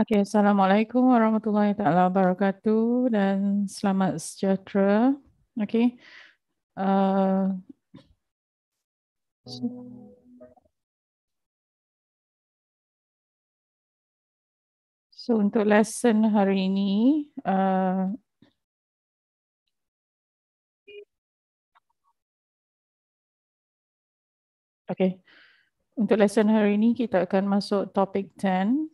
Okay, Assalamualaikum warahmatullahi taala wabarakatuh dan selamat sejahtera. Okay. Uh, eh, so. untuk lesson hari ini, uh, eh, okay. Untuk lesson hari ini kita akan masuk topik 10.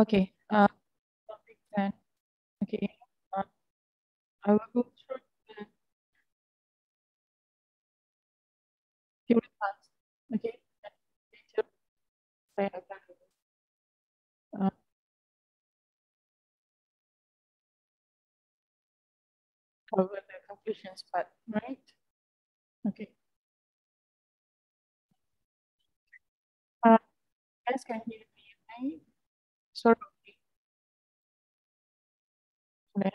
Okay. Uh, then. Okay. Uh, I will go through the theory parts. Okay. later, Uh, cover the conclusions part, right? Okay. Uh, guys can hear sorry. 네.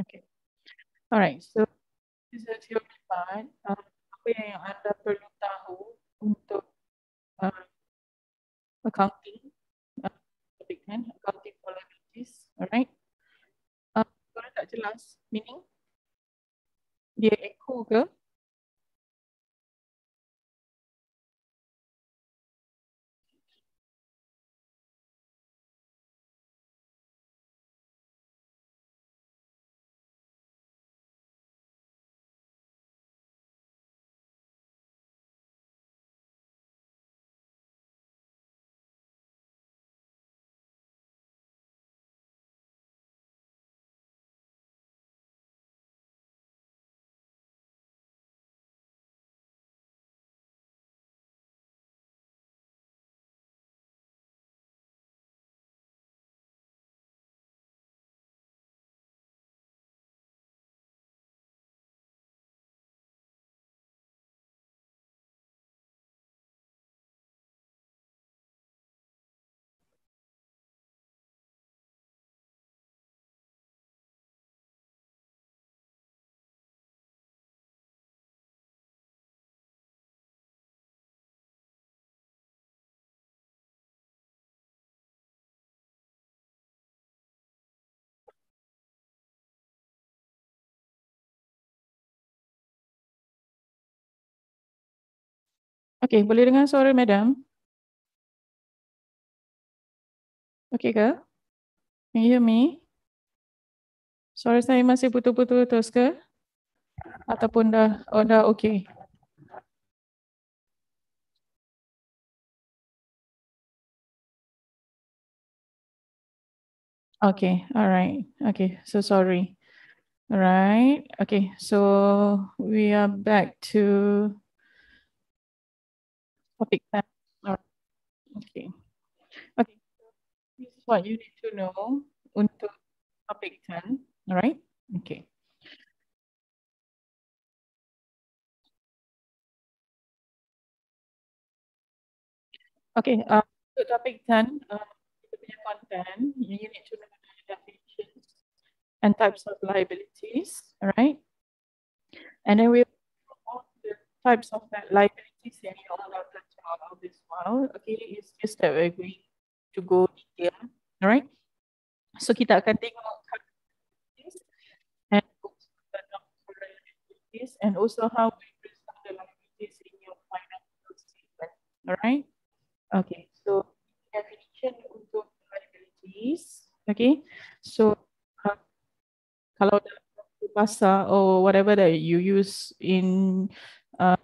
Okay. alright, So this is the theory Uh, apa yang anda perlu tahu untuk uh, accounting, um, topik uh, kan, accounting for liabilities. All Uh, kalau tak jelas, meaning dia echo ke? Okey, boleh dengar suara madam? Okey ke? Can you hear me? Suara saya masih putus-putus terus ke? Ataupun dah, oh dah okey. Okay, alright. Okay, so sorry. Alright, okay, so we are back to topic then. All right. Okay. Okay. This is what you need to know untuk topic 10. All right. Okay. Okay, Um. so topic 10, uh, content, you need to know the definitions and types of liabilities, all right? And then we we'll all the types of that liability be saying all of the time all this while. Okay, it's just that we're going to go detail. All right. So kita akan tengok and also and also how we present the languages in your final statement. All right. Okay. So definition untuk liabilities. Okay. So um, kalau dalam bahasa or whatever that you use in uh,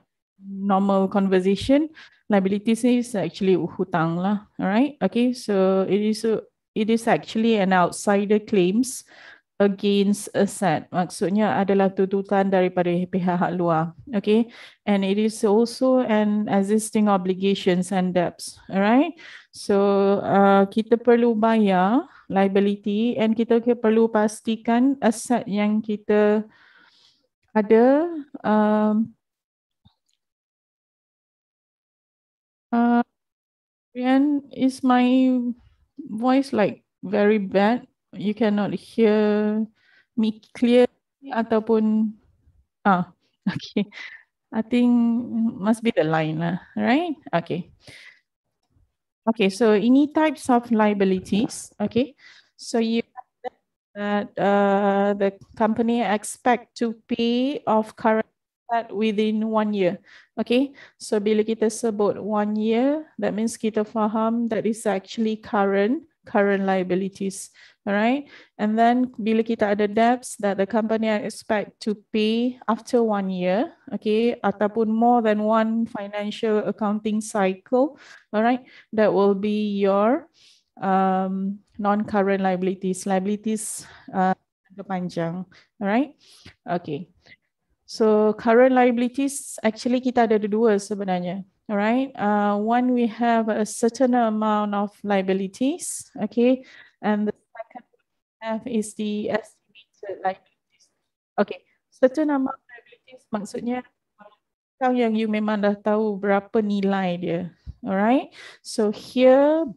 normal conversation liability is actually hutang lah alright okay so it is a, it is actually an outsider claims against asset maksudnya adalah tuntutan daripada pihak luar okay and it is also an existing obligations and debts alright so uh, kita perlu bayar liability and kita perlu pastikan aset yang kita ada um, Uh, Rian, is my voice like very bad? You cannot hear me clear ataupun ah okay. I think must be the line lah, right? Okay. Okay, so any types of liabilities, okay? So you that uh, the company expect to pay of current start within one year. Okay, so bila kita sebut one year, that means kita faham that is actually current, current liabilities. Alright, and then bila kita ada debts that the company expect to pay after one year, okay, ataupun more than one financial accounting cycle, alright, that will be your um, non-current liabilities, liabilities uh, panjang, alright, okay. So current liabilities actually kita ada dua sebenarnya. Alright. Uh, one we have a certain amount of liabilities. Okay. And the second we have is the estimated liabilities. Okay. Certain amount of liabilities maksudnya kau yang you memang dah tahu berapa nilai dia. Alright. So here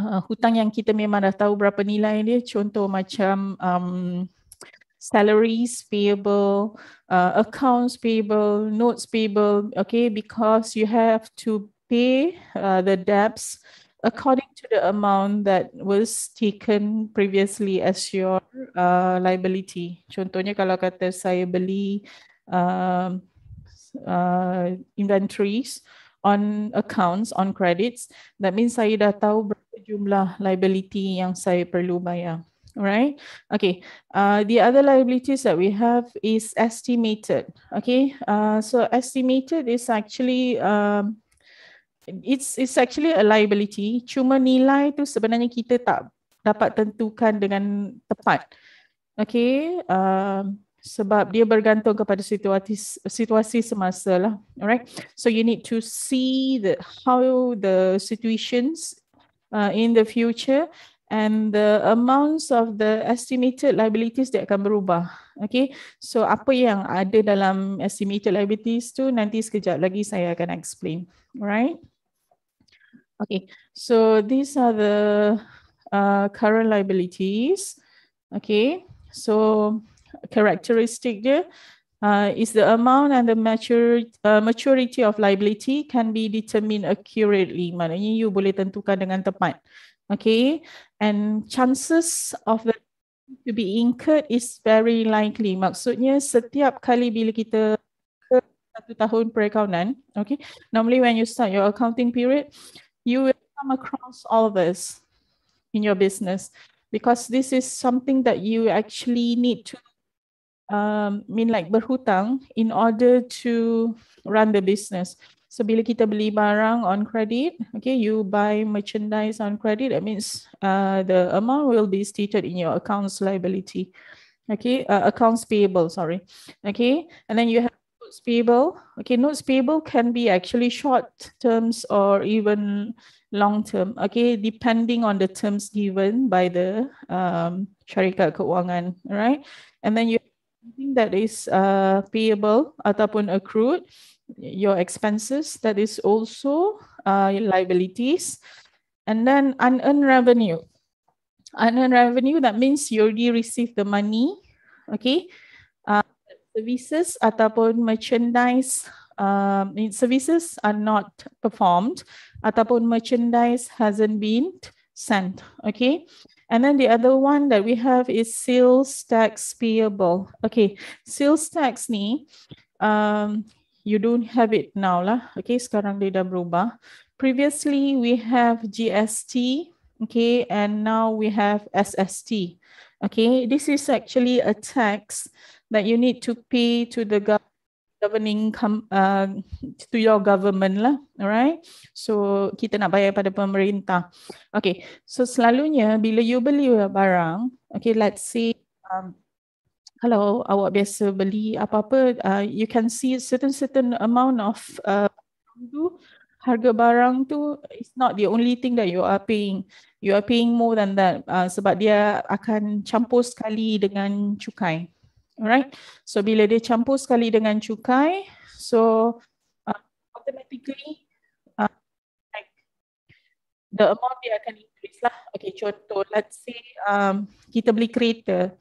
uh, hutang yang kita memang dah tahu berapa nilai dia. Contoh macam um, salaries payable, uh, accounts payable, notes payable, okay, because you have to pay uh, the debts according to the amount that was taken previously as your uh, liability. Contohnya kalau kata saya beli um, uh, inventories on accounts, on credits, that means saya dah tahu berapa jumlah liability yang saya perlu bayar. right? Okay, uh, the other liabilities that we have is estimated, okay? Uh, so estimated is actually, um, it's it's actually a liability. Cuma nilai tu sebenarnya kita tak dapat tentukan dengan tepat. Okay, uh, sebab dia bergantung kepada situasi situasi semasa lah. Alright, so you need to see the how the situations uh, in the future and the amounts of the estimated liabilities that akan berubah. Okay, so apa yang ada dalam estimated liabilities tu nanti sekejap lagi saya akan explain. Alright. Okay, so these are the uh, current liabilities. Okay, so characteristic dia uh, is the amount and the maturity, uh, maturity of liability can be determined accurately. Maknanya you boleh tentukan dengan tepat. Okay, and chances of the to be incurred is very likely. Maksudnya setiap kali bila kita satu tahun perakaunan, okay, normally when you start your accounting period, you will come across all of this in your business because this is something that you actually need to um, mean like berhutang in order to run the business. So bila kita beli barang on credit, okay, you buy merchandise on credit, that means uh, the amount will be stated in your accounts liability, okay, uh, accounts payable, sorry, okay, and then you have notes payable, okay, notes payable can be actually short terms or even long term, okay, depending on the terms given by the um, syarikat keuangan, right, and then you have something that is uh, payable ataupun accrued, your expenses, that is also uh, liabilities. And then unearned revenue. Unearned revenue, that means you already received the money, okay? Uh, services ataupun merchandise um, services are not performed ataupun merchandise hasn't been sent, okay? And then the other one that we have is sales tax payable. Okay, sales tax ni um, you don't have it now lah. Okay, sekarang dia dah berubah. Previously we have GST, okay, and now we have SST. Okay, this is actually a tax that you need to pay to the government governing com, uh, to your government lah, alright? So kita nak bayar pada pemerintah. Okay, so selalunya bila you beli barang, okay, let's say um, kalau awak biasa beli apa-apa uh, you can see certain certain amount of uh, harga barang tu it's not the only thing that you are paying you are paying more than that uh, sebab dia akan campur sekali dengan cukai alright so bila dia campur sekali dengan cukai so uh, automatically uh, the amount dia akan increase lah okay contoh let's say um, kita beli kereta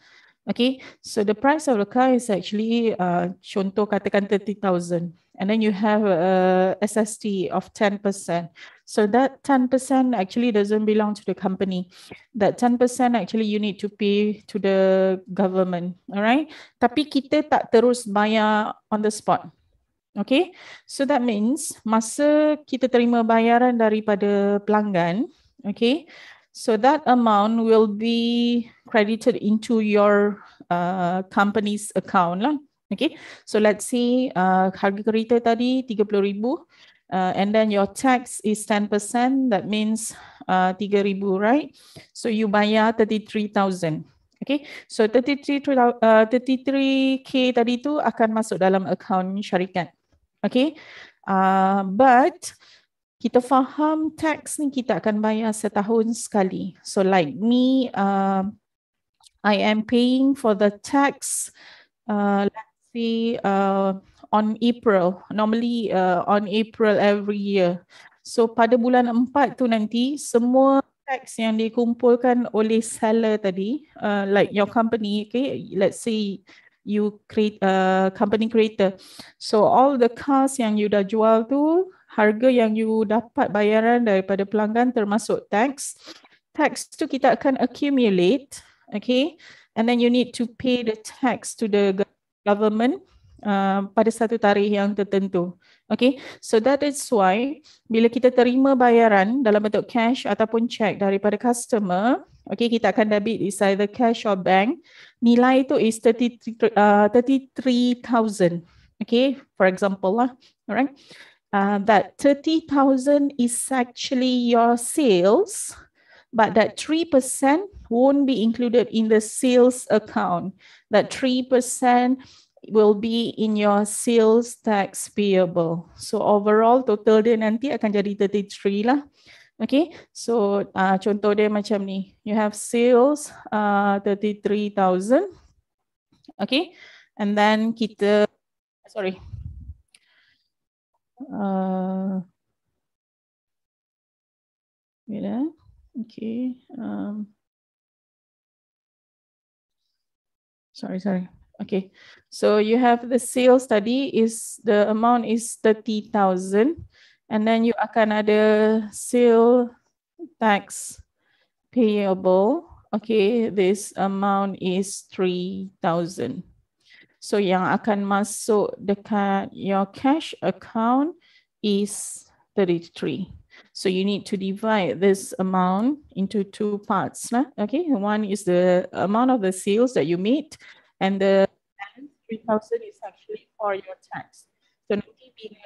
Okay, so the price of the car is actually, uh, contoh katakan 30,000. And then you have a uh, SST of 10%. So that 10% actually doesn't belong to the company. That 10% actually you need to pay to the government. Alright, tapi kita tak terus bayar on the spot. Okay, so that means masa kita terima bayaran daripada pelanggan, okay, So that amount will be credited into your uh, company's account lah. Okay. So let's see uh, harga kereta tadi RM30,000 uh, and then your tax is 10%. That means RM3,000, uh, right? So you bayar RM33,000. Okay, so 33, 33K uh, tadi tu akan masuk dalam account syarikat. Okay, uh, but kita faham tax ni kita akan bayar setahun sekali. So like me, uh, I am paying for the tax, uh, let's say uh, on April. Normally uh, on April every year. So pada bulan empat tu nanti, semua tax yang dikumpulkan oleh seller tadi, uh, like your company, okay, let's say you create a uh, company creator. So all the cars yang you dah jual tu, harga yang you dapat bayaran daripada pelanggan termasuk tax. Tax tu kita akan accumulate, okay? And then you need to pay the tax to the government uh, pada satu tarikh yang tertentu. Okay, so that is why bila kita terima bayaran dalam bentuk cash ataupun check daripada customer, okay, kita akan debit is either cash or bank. Nilai itu is 33,000. Uh, 33, okay, for example lah. Alright. Uh, that 30,000 is actually your sales, but that 3% won't be included in the sales account. That 3% will be in your sales tax payable. So overall total dia nanti akan jadi 33 lah. Okay, so uh, contoh dia macam ni. You have sales uh, 33,000. Okay, and then kita, sorry, uh, wait, eh? okay um, sorry sorry okay so you have the sales study is the amount is 30000 and then you akan ada sale tax payable okay this amount is 3000 So yang akan masuk dekat your cash account is 33. So you need to divide this amount into two parts. Nah? Okay, one is the amount of the sales that you made and the balance 3,000 is actually for your tax. So nanti bila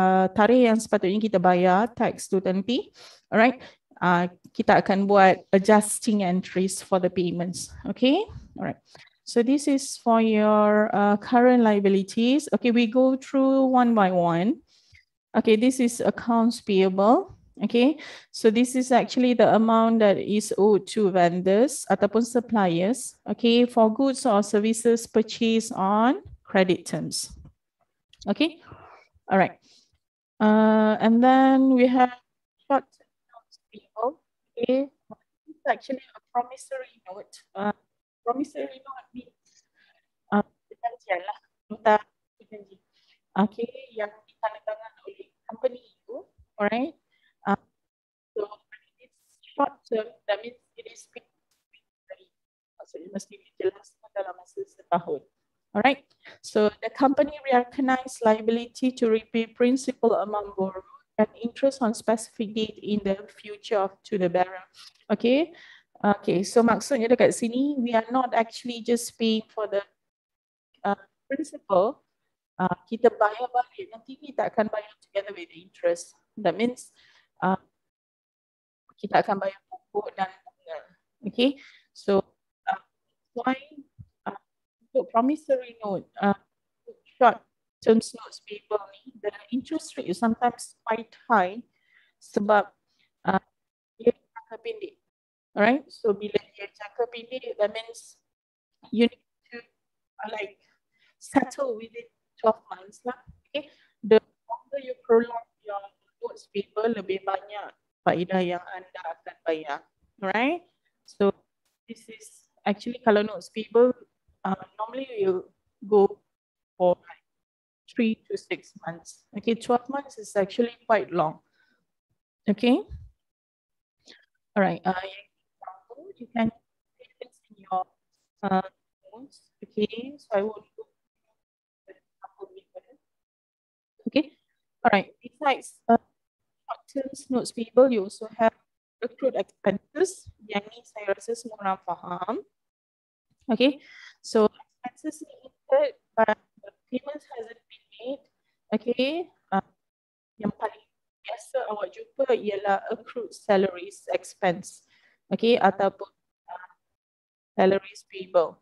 uh, tarikh yang sepatutnya kita bayar tax tu nanti, alright, uh, kita akan buat adjusting entries for the payments. Okay, alright. So this is for your uh, current liabilities. Okay, we go through one by one. Okay, this is accounts payable. Okay, so this is actually the amount that is owed to vendors ataupun suppliers. Okay, for goods or services purchased on credit terms. Okay, all right. Uh, and then we have short accounts payable. Okay, it's actually a promissory note. Uh, promissory note ni um, uh, lah nota perjanji okay, yang ditandatangan oleh company itu alright uh, so it's short term that means it is So quick maksudnya mesti dijelaskan dalam masa setahun alright so the company recognize liability to repay principal amount borrowed and interest on specific date in the future to the bearer okay Okay, so maksudnya dekat sini, we are not actually just paying for the uh, principal. Uh, kita bayar balik, nanti kita akan bayar together with the interest. That means uh, kita akan bayar pokok dan bunga. Okay, so uh, why uh, untuk uh, promissory note, uh, short term notes paper ni, the interest rate is sometimes quite high sebab uh, dia akan pendek. right? So bila dia cakap bilik, that means you need to uh, like settle within 12 months lah. Okay. The longer you prolong your notes paper, lebih banyak faedah yang anda akan bayar. Right? So this is actually kalau notes paper, uh, normally you go for like three to six months. Okay, 12 months is actually quite long. Okay. All right. Uh, you can place in your uh, notes. Okay, so I will go Okay, all right. Besides short uh, notes people, you also have accrued expenses. Yang ni saya rasa semua orang faham. Okay, so expenses ni incurred but the payments hasn't been made. Okay, uh, yang paling biasa awak jumpa ialah accrued salaries expense. Okay, ataupun Salaries people.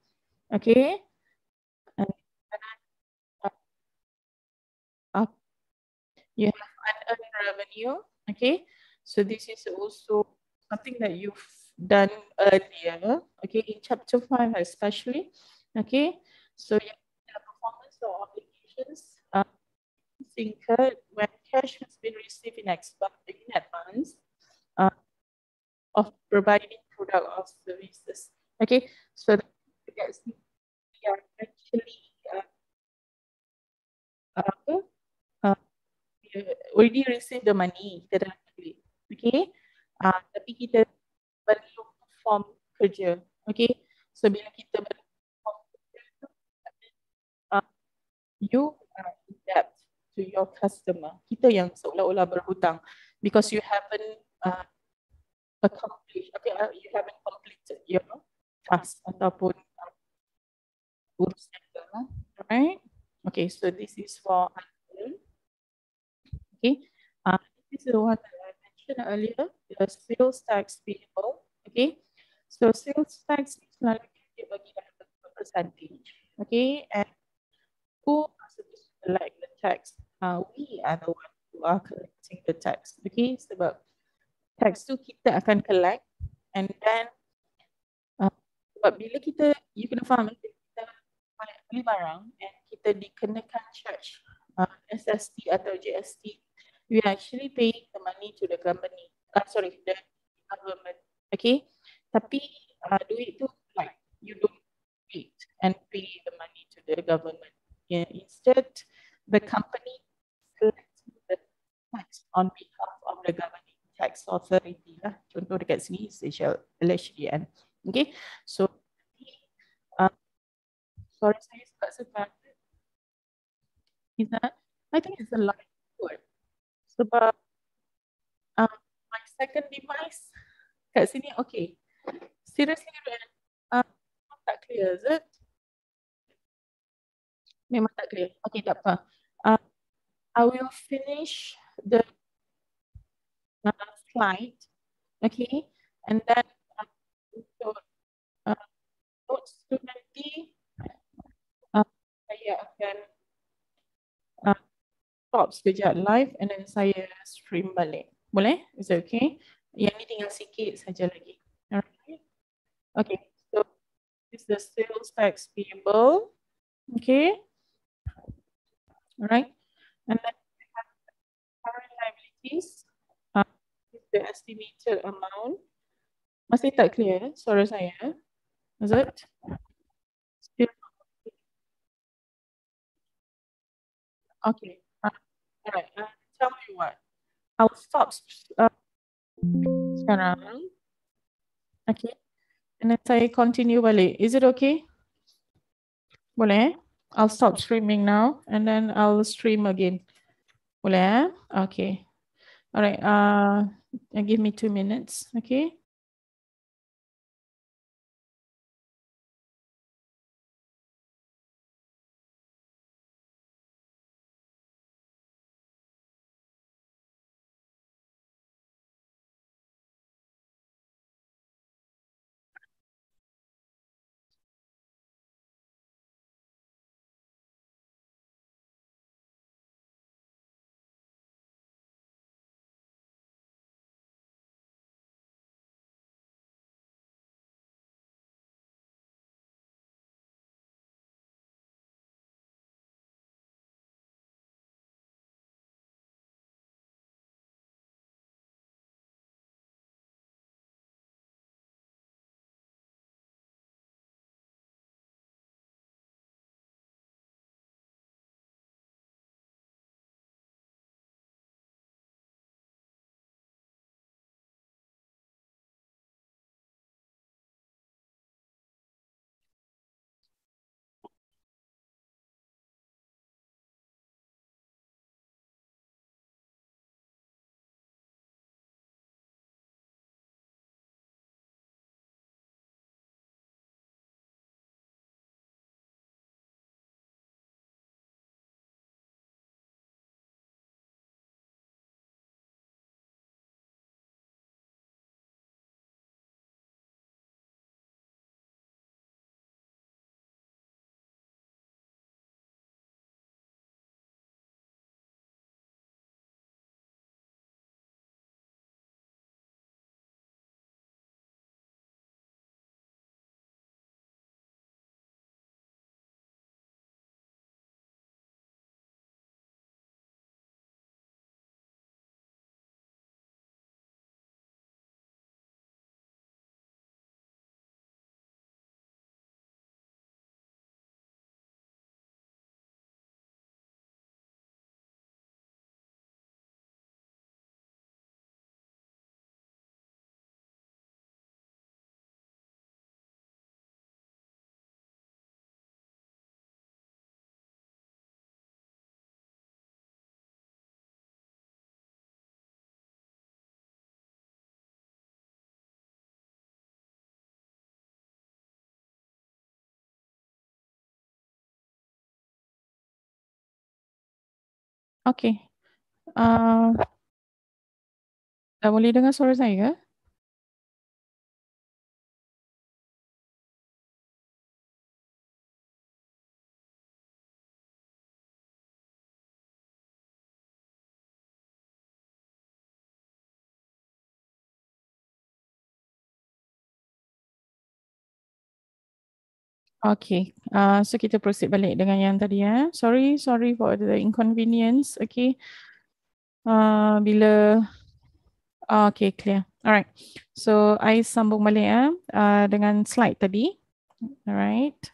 Okay. And uh, You have unearned revenue. Okay. So this is also something that you've done earlier. Okay. In chapter five, especially. Okay. So you have performance or obligations uh, incurred when cash has been received in, in advance uh, of providing product or services. Okay, so that's yeah, actually uh, uh, uh already received the money that actually okay. Uh, tapi kita belum form kerja. Okay, so bila kita belum form kerja, uh, you are in debt to your customer. Kita yang seolah-olah berhutang because you haven't uh, accomplished. Okay, uh, you haven't completed. You know task ataupun urusan kita. Right? Okay, so this is for Adil. Okay, uh, this is the one that I mentioned earlier, the sales tax payable. Okay, so sales tax is selalu kita bagi dalam percentage. Okay, and who are supposed to collect the tax? Uh, we are the one who are collecting the tax. Okay, sebab tax tu kita akan collect and then sebab bila kita, you kena faham, kita beli barang and kita dikenakan charge uh, SST atau GST, we actually pay the money to the company. Uh, sorry, the government. Okay? Tapi uh, duit tu like you don't wait and pay the money to the government. Yeah. Instead, the company collects the tax on behalf of the government tax authority. Lah. Contoh dekat sini, Seychelles, Alash, and okay so uh, sorry saya suka sebab is that I think it's a light word sebab um, my second device kat sini okay seriously Ren um, tak clear is it memang tak clear okay tak apa uh, I will finish the uh, slide okay and then notes tu nanti uh, saya akan uh, stop sekejap live and then saya stream balik. Boleh? Is it okay? Yang ni tinggal sikit saja lagi. Alright. Okay. So this is the sales tax payable. Okay. Alright. And then we have current liabilities. Uh, the estimated amount. Masih tak clear suara saya. Is it? Okay. Uh, all right. Uh, tell me what. I'll stop uh, Okay. And then I continue, Wale, is it okay? Wale, I'll stop streaming now and then I'll stream again. Wale, okay. All right. Uh, give me two minutes. Okay. Okay, Uh, dah boleh dengar suara saya ke? Okay, uh, so kita proceed balik dengan yang tadi ya. Sorry, sorry for the inconvenience. Okay, uh, bila uh, okay clear. Alright, so I sambung balik ya uh, dengan slide tadi. Alright.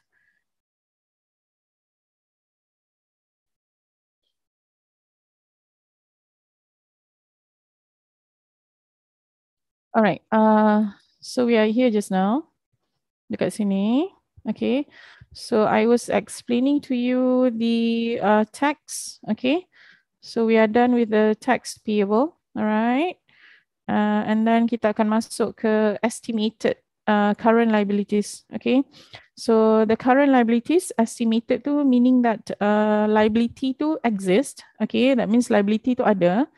Alright, uh, so we are here just now. Dekat sini okay so i was explaining to you the uh, tax okay so we are done with the tax payable all right uh, and then kita akan masuk ke estimated uh, current liabilities okay so the current liabilities estimated to meaning that uh, liability to exist okay that means liability to ada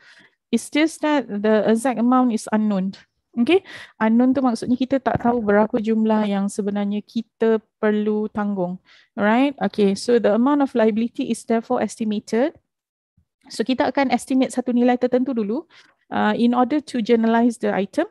It's just that the exact amount is unknown Okay, unknown tu maksudnya kita tak tahu berapa jumlah yang sebenarnya kita perlu tanggung. Alright, okay. So the amount of liability is therefore estimated. So kita akan estimate satu nilai tertentu dulu uh, in order to generalize the item.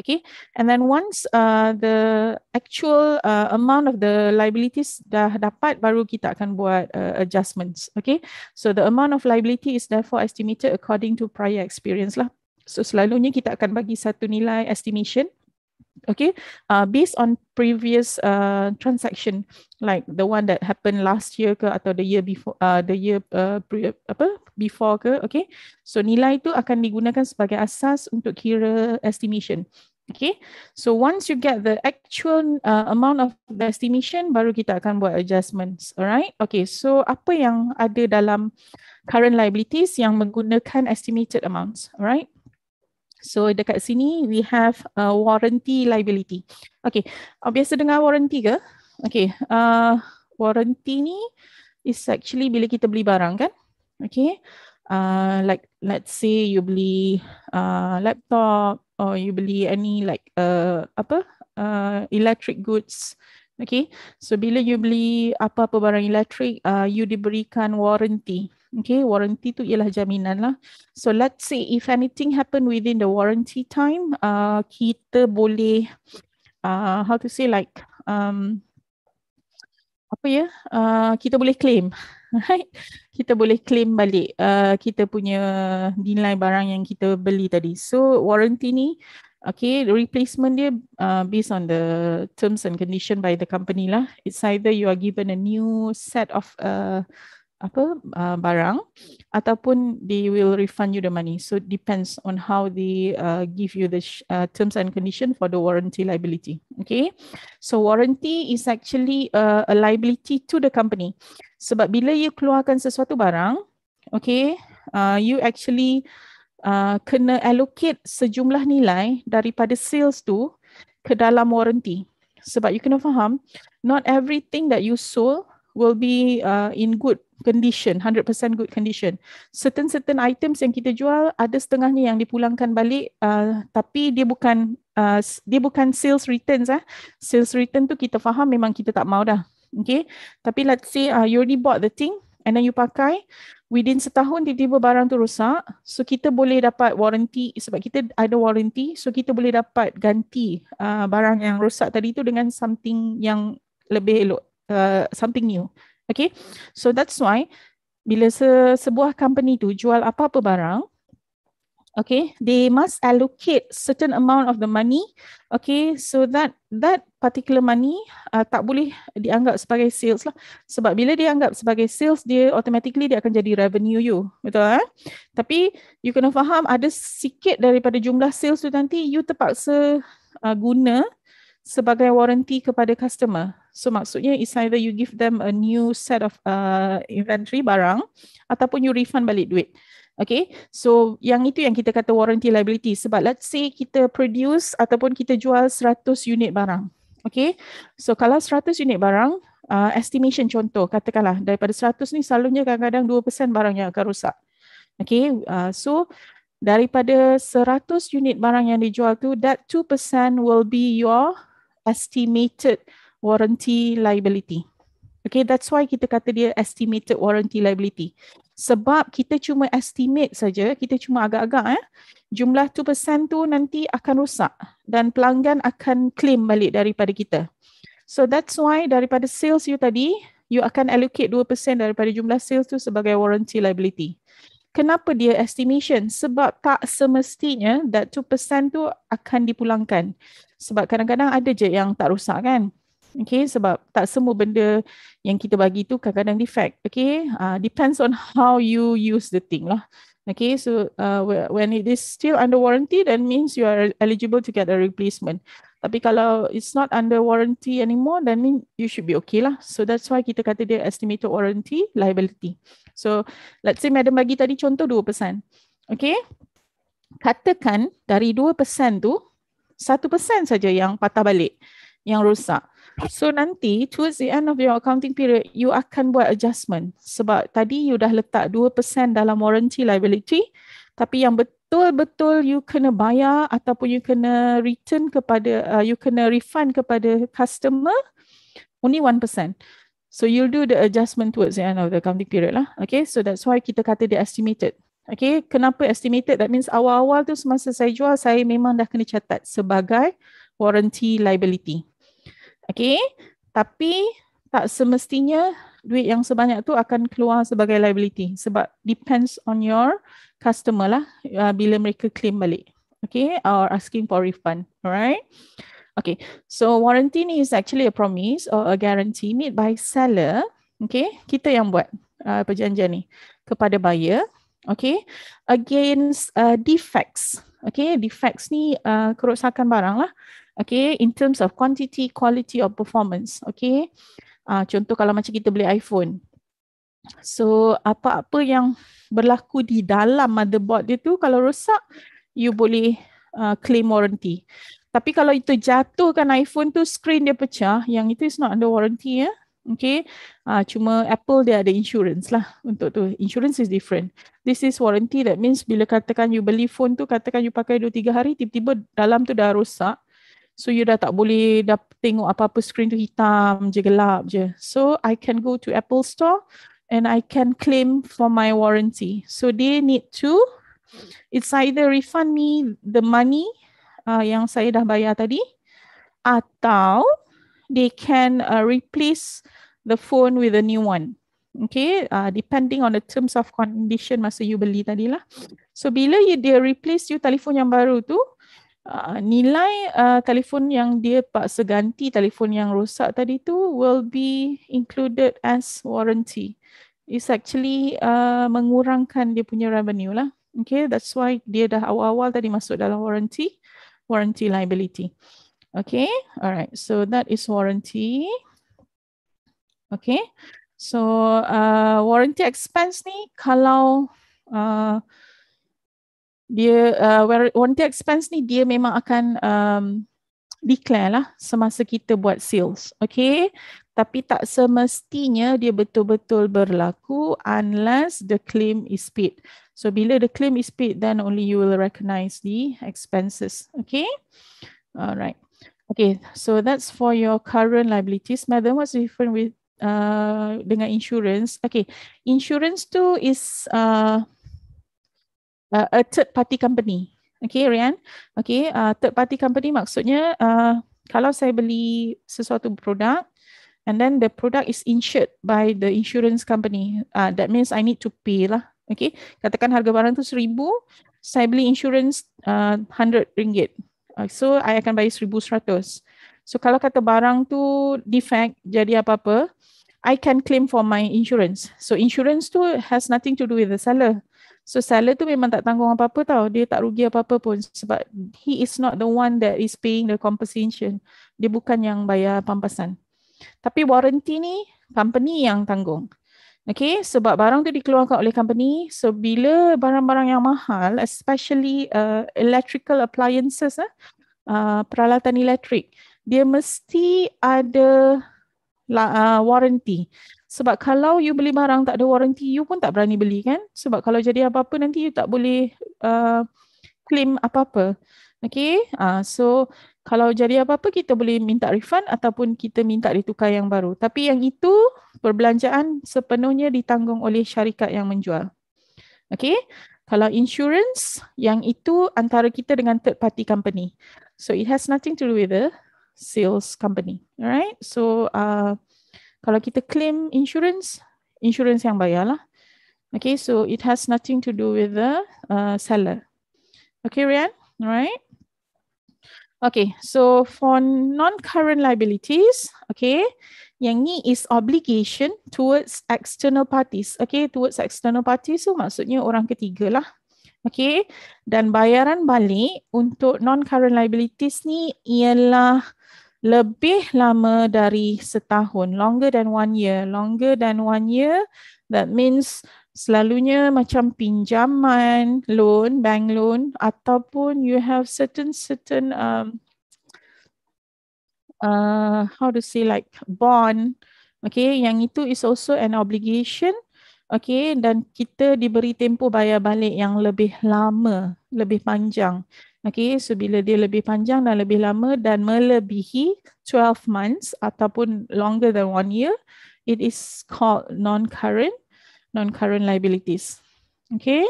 Okay, and then once uh, the actual uh, amount of the liabilities dah dapat, baru kita akan buat uh, adjustments. Okay, so the amount of liability is therefore estimated according to prior experience lah. So selalunya kita akan bagi satu nilai estimation okay uh, based on previous uh, transaction like the one that happened last year ke atau the year before uh, the year uh, pre- apa before ke okay so nilai itu akan digunakan sebagai asas untuk kira estimation okay so once you get the actual uh, amount of the estimation baru kita akan buat adjustments alright okay so apa yang ada dalam current liabilities yang menggunakan estimated amounts alright So dekat sini we have uh, warranty liability. Okay, uh, biasa dengar warranty ke? Okay, uh, warranty ni is actually bila kita beli barang kan? Okay, uh, like let's say you beli uh, laptop or you beli any like uh, apa uh, electric goods. Okay, so bila you beli apa-apa barang elektrik, uh, you diberikan warranty. Okay, warranty tu ialah jaminan lah. So let's say if anything happen within the warranty time, uh, kita boleh, uh, how to say like, um, apa ya, uh, kita boleh claim. Right? Kita boleh claim balik uh, kita punya nilai barang yang kita beli tadi. So warranty ni, okay, replacement dia uh, based on the terms and condition by the company lah. It's either you are given a new set of uh, apa uh, barang ataupun they will refund you the money so depends on how they uh, give you the uh, terms and condition for the warranty liability okay so warranty is actually uh, a liability to the company sebab bila you keluarkan sesuatu barang okay uh, you actually uh, kena allocate sejumlah nilai daripada sales tu ke dalam warranty sebab you kena faham not everything that you sold will be uh, in good condition, 100% good condition. Certain-certain items yang kita jual ada setengahnya yang dipulangkan balik uh, tapi dia bukan uh, dia bukan sales returns eh. Sales return tu kita faham memang kita tak mau dah. Okay. Tapi let's say uh, you already bought the thing and then you pakai within setahun tiba-tiba barang tu rosak. So kita boleh dapat warranty sebab kita ada warranty so kita boleh dapat ganti uh, barang yang rosak tadi tu dengan something yang lebih elok. Uh, something new Okay, so that's why bila se sebuah company tu jual apa-apa barang, okay, they must allocate certain amount of the money, okay, so that that particular money uh, tak boleh dianggap sebagai sales lah. Sebab bila dianggap sebagai sales, dia automatically dia akan jadi revenue you. Betul kan? Eh? Tapi you kena faham ada sikit daripada jumlah sales tu nanti you terpaksa uh, guna sebagai warranty kepada customer. So maksudnya is either you give them a new set of uh, inventory barang ataupun you refund balik duit. Okay, so yang itu yang kita kata warranty liability sebab let's say kita produce ataupun kita jual 100 unit barang. Okay, so kalau 100 unit barang, uh, estimation contoh katakanlah daripada 100 ni selalunya kadang-kadang 2% barang yang akan rosak. Okay, uh, so daripada 100 unit barang yang dijual tu, that 2% will be your estimated warranty liability. Okay, that's why kita kata dia estimated warranty liability. Sebab kita cuma estimate saja, kita cuma agak-agak eh, jumlah 2% tu nanti akan rosak dan pelanggan akan claim balik daripada kita. So that's why daripada sales you tadi, you akan allocate 2% daripada jumlah sales tu sebagai warranty liability. Kenapa dia estimation? Sebab tak semestinya that 2% tu akan dipulangkan. Sebab kadang-kadang ada je yang tak rosak kan. Okay, sebab tak semua benda yang kita bagi tu kadang-kadang defect. Okay, uh, depends on how you use the thing lah. Okay, so uh, when it is still under warranty, that means you are eligible to get a replacement. Tapi kalau it's not under warranty anymore, then mean you should be okay lah. So that's why kita kata dia estimated warranty liability. So let's say Madam bagi tadi contoh 2%. Okay, katakan dari 2% tu, 1% saja yang patah balik, yang rosak. So nanti towards the end of your accounting period, you akan buat adjustment. Sebab tadi you dah letak 2% dalam warranty liability. Tapi yang betul-betul you kena bayar ataupun you kena return kepada, uh, you kena refund kepada customer, only 1%. So you'll do the adjustment towards the end of the accounting period lah. Okay, so that's why kita kata dia estimated. Okay, kenapa estimated? That means awal-awal tu semasa saya jual, saya memang dah kena catat sebagai warranty liability. Okay, tapi tak semestinya duit yang sebanyak tu akan keluar sebagai liability sebab depends on your customer lah uh, bila mereka claim balik. Okay, or asking for refund. Alright. Okay, so warranty ni is actually a promise or a guarantee made by seller. Okay, kita yang buat uh, perjanjian ni kepada buyer. Okay, against uh, defects. Okay, defects ni uh, kerosakan barang lah okay, in terms of quantity, quality or performance, okay. Uh, contoh kalau macam kita beli iPhone. So, apa-apa yang berlaku di dalam motherboard dia tu, kalau rosak, you boleh uh, claim warranty. Tapi kalau itu jatuhkan iPhone tu, screen dia pecah, yang itu is not under warranty ya. Okay, uh, cuma Apple dia ada insurance lah untuk tu. Insurance is different. This is warranty that means bila katakan you beli phone tu, katakan you pakai 2-3 hari, tiba-tiba dalam tu dah rosak, So you dah tak boleh dah tengok apa-apa screen tu hitam je gelap je. So I can go to Apple Store and I can claim for my warranty. So they need to it's either refund me the money uh, yang saya dah bayar tadi atau they can uh, replace the phone with a new one. Okay, uh, depending on the terms of condition masa you beli tadi lah. So bila you, they replace you telefon yang baru tu, uh, nilai uh, telefon yang dia paksa ganti telefon yang rosak tadi tu will be included as warranty. It's actually uh, mengurangkan dia punya revenue lah. Okay, that's why dia dah awal-awal tadi masuk dalam warranty, warranty liability. Okay, alright. So that is warranty. Okay, so uh, warranty expense ni kalau uh, dia uh, warranty expense ni dia memang akan um, declare lah semasa kita buat sales. Okay. Tapi tak semestinya dia betul-betul berlaku unless the claim is paid. So bila the claim is paid then only you will recognize the expenses. Okay. Alright. Okay. So that's for your current liabilities. Madam, what's different with uh, dengan insurance? Okay. Insurance tu is uh, uh, a third party company. Okay, Rian? Okay, uh, third party company maksudnya uh, kalau saya beli sesuatu produk and then the product is insured by the insurance company. Uh, that means I need to pay lah. Okay, katakan harga barang tu seribu, saya beli insurance uh, RM100. Uh, so, I akan bayar seribu seratus. So, kalau kata barang tu defect, jadi apa-apa, I can claim for my insurance. So, insurance tu has nothing to do with the seller. So seller tu memang tak tanggung apa-apa tau. Dia tak rugi apa-apa pun sebab he is not the one that is paying the compensation. Dia bukan yang bayar pampasan. Tapi warranty ni company yang tanggung. Okay, sebab barang tu dikeluarkan oleh company. So bila barang-barang yang mahal, especially uh, electrical appliances, eh, uh, peralatan elektrik, dia mesti ada uh, warranty. Sebab kalau you beli barang tak ada warranty, you pun tak berani beli kan? Sebab kalau jadi apa-apa nanti you tak boleh uh, claim apa-apa. Okay, uh, so kalau jadi apa-apa kita boleh minta refund ataupun kita minta ditukar yang baru. Tapi yang itu perbelanjaan sepenuhnya ditanggung oleh syarikat yang menjual. Okay, kalau insurance yang itu antara kita dengan third party company. So it has nothing to do with the sales company. Alright, so uh, kalau kita claim insurance, insurance yang bayar lah, Okay, so it has nothing to do with the uh, seller. Okay, Rian, All right? Okay, so for non-current liabilities, okay, yang ni is obligation towards external parties. Okay, towards external parties so maksudnya orang ketiga lah. Okay, dan bayaran balik untuk non-current liabilities ni ialah lebih lama dari setahun longer than one year longer than one year that means selalunya macam pinjaman loan bank loan ataupun you have certain certain um uh how to say like bond okay yang itu is also an obligation okay dan kita diberi tempoh bayar balik yang lebih lama lebih panjang Okay, so bila dia lebih panjang dan lebih lama dan melebihi 12 months ataupun longer than one year, it is called non-current, non-current liabilities. Okay,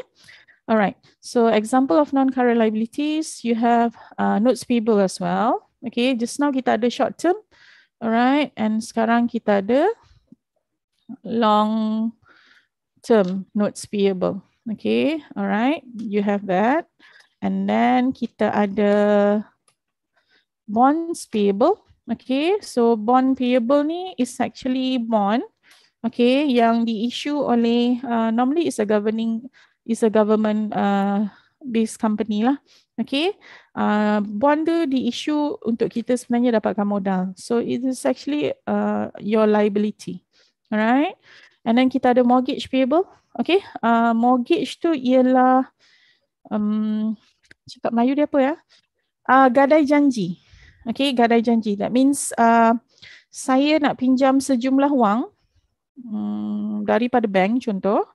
alright. So example of non-current liabilities, you have uh, notes payable as well. Okay, just now kita ada short term, alright, and sekarang kita ada long term notes payable. Okay, alright, you have that. And then kita ada bonds payable. Okay, so bond payable ni is actually bond. Okay, yang di oleh, uh, normally is a governing, is a government uh, based company lah. Okay, uh, bond tu di untuk kita sebenarnya dapatkan modal. So it is actually uh, your liability. Alright, and then kita ada mortgage payable. Okay, uh, mortgage tu ialah um, cakap Melayu dia apa ya? Uh, gadai janji. Okay, gadai janji. That means uh, saya nak pinjam sejumlah wang um, daripada bank contoh.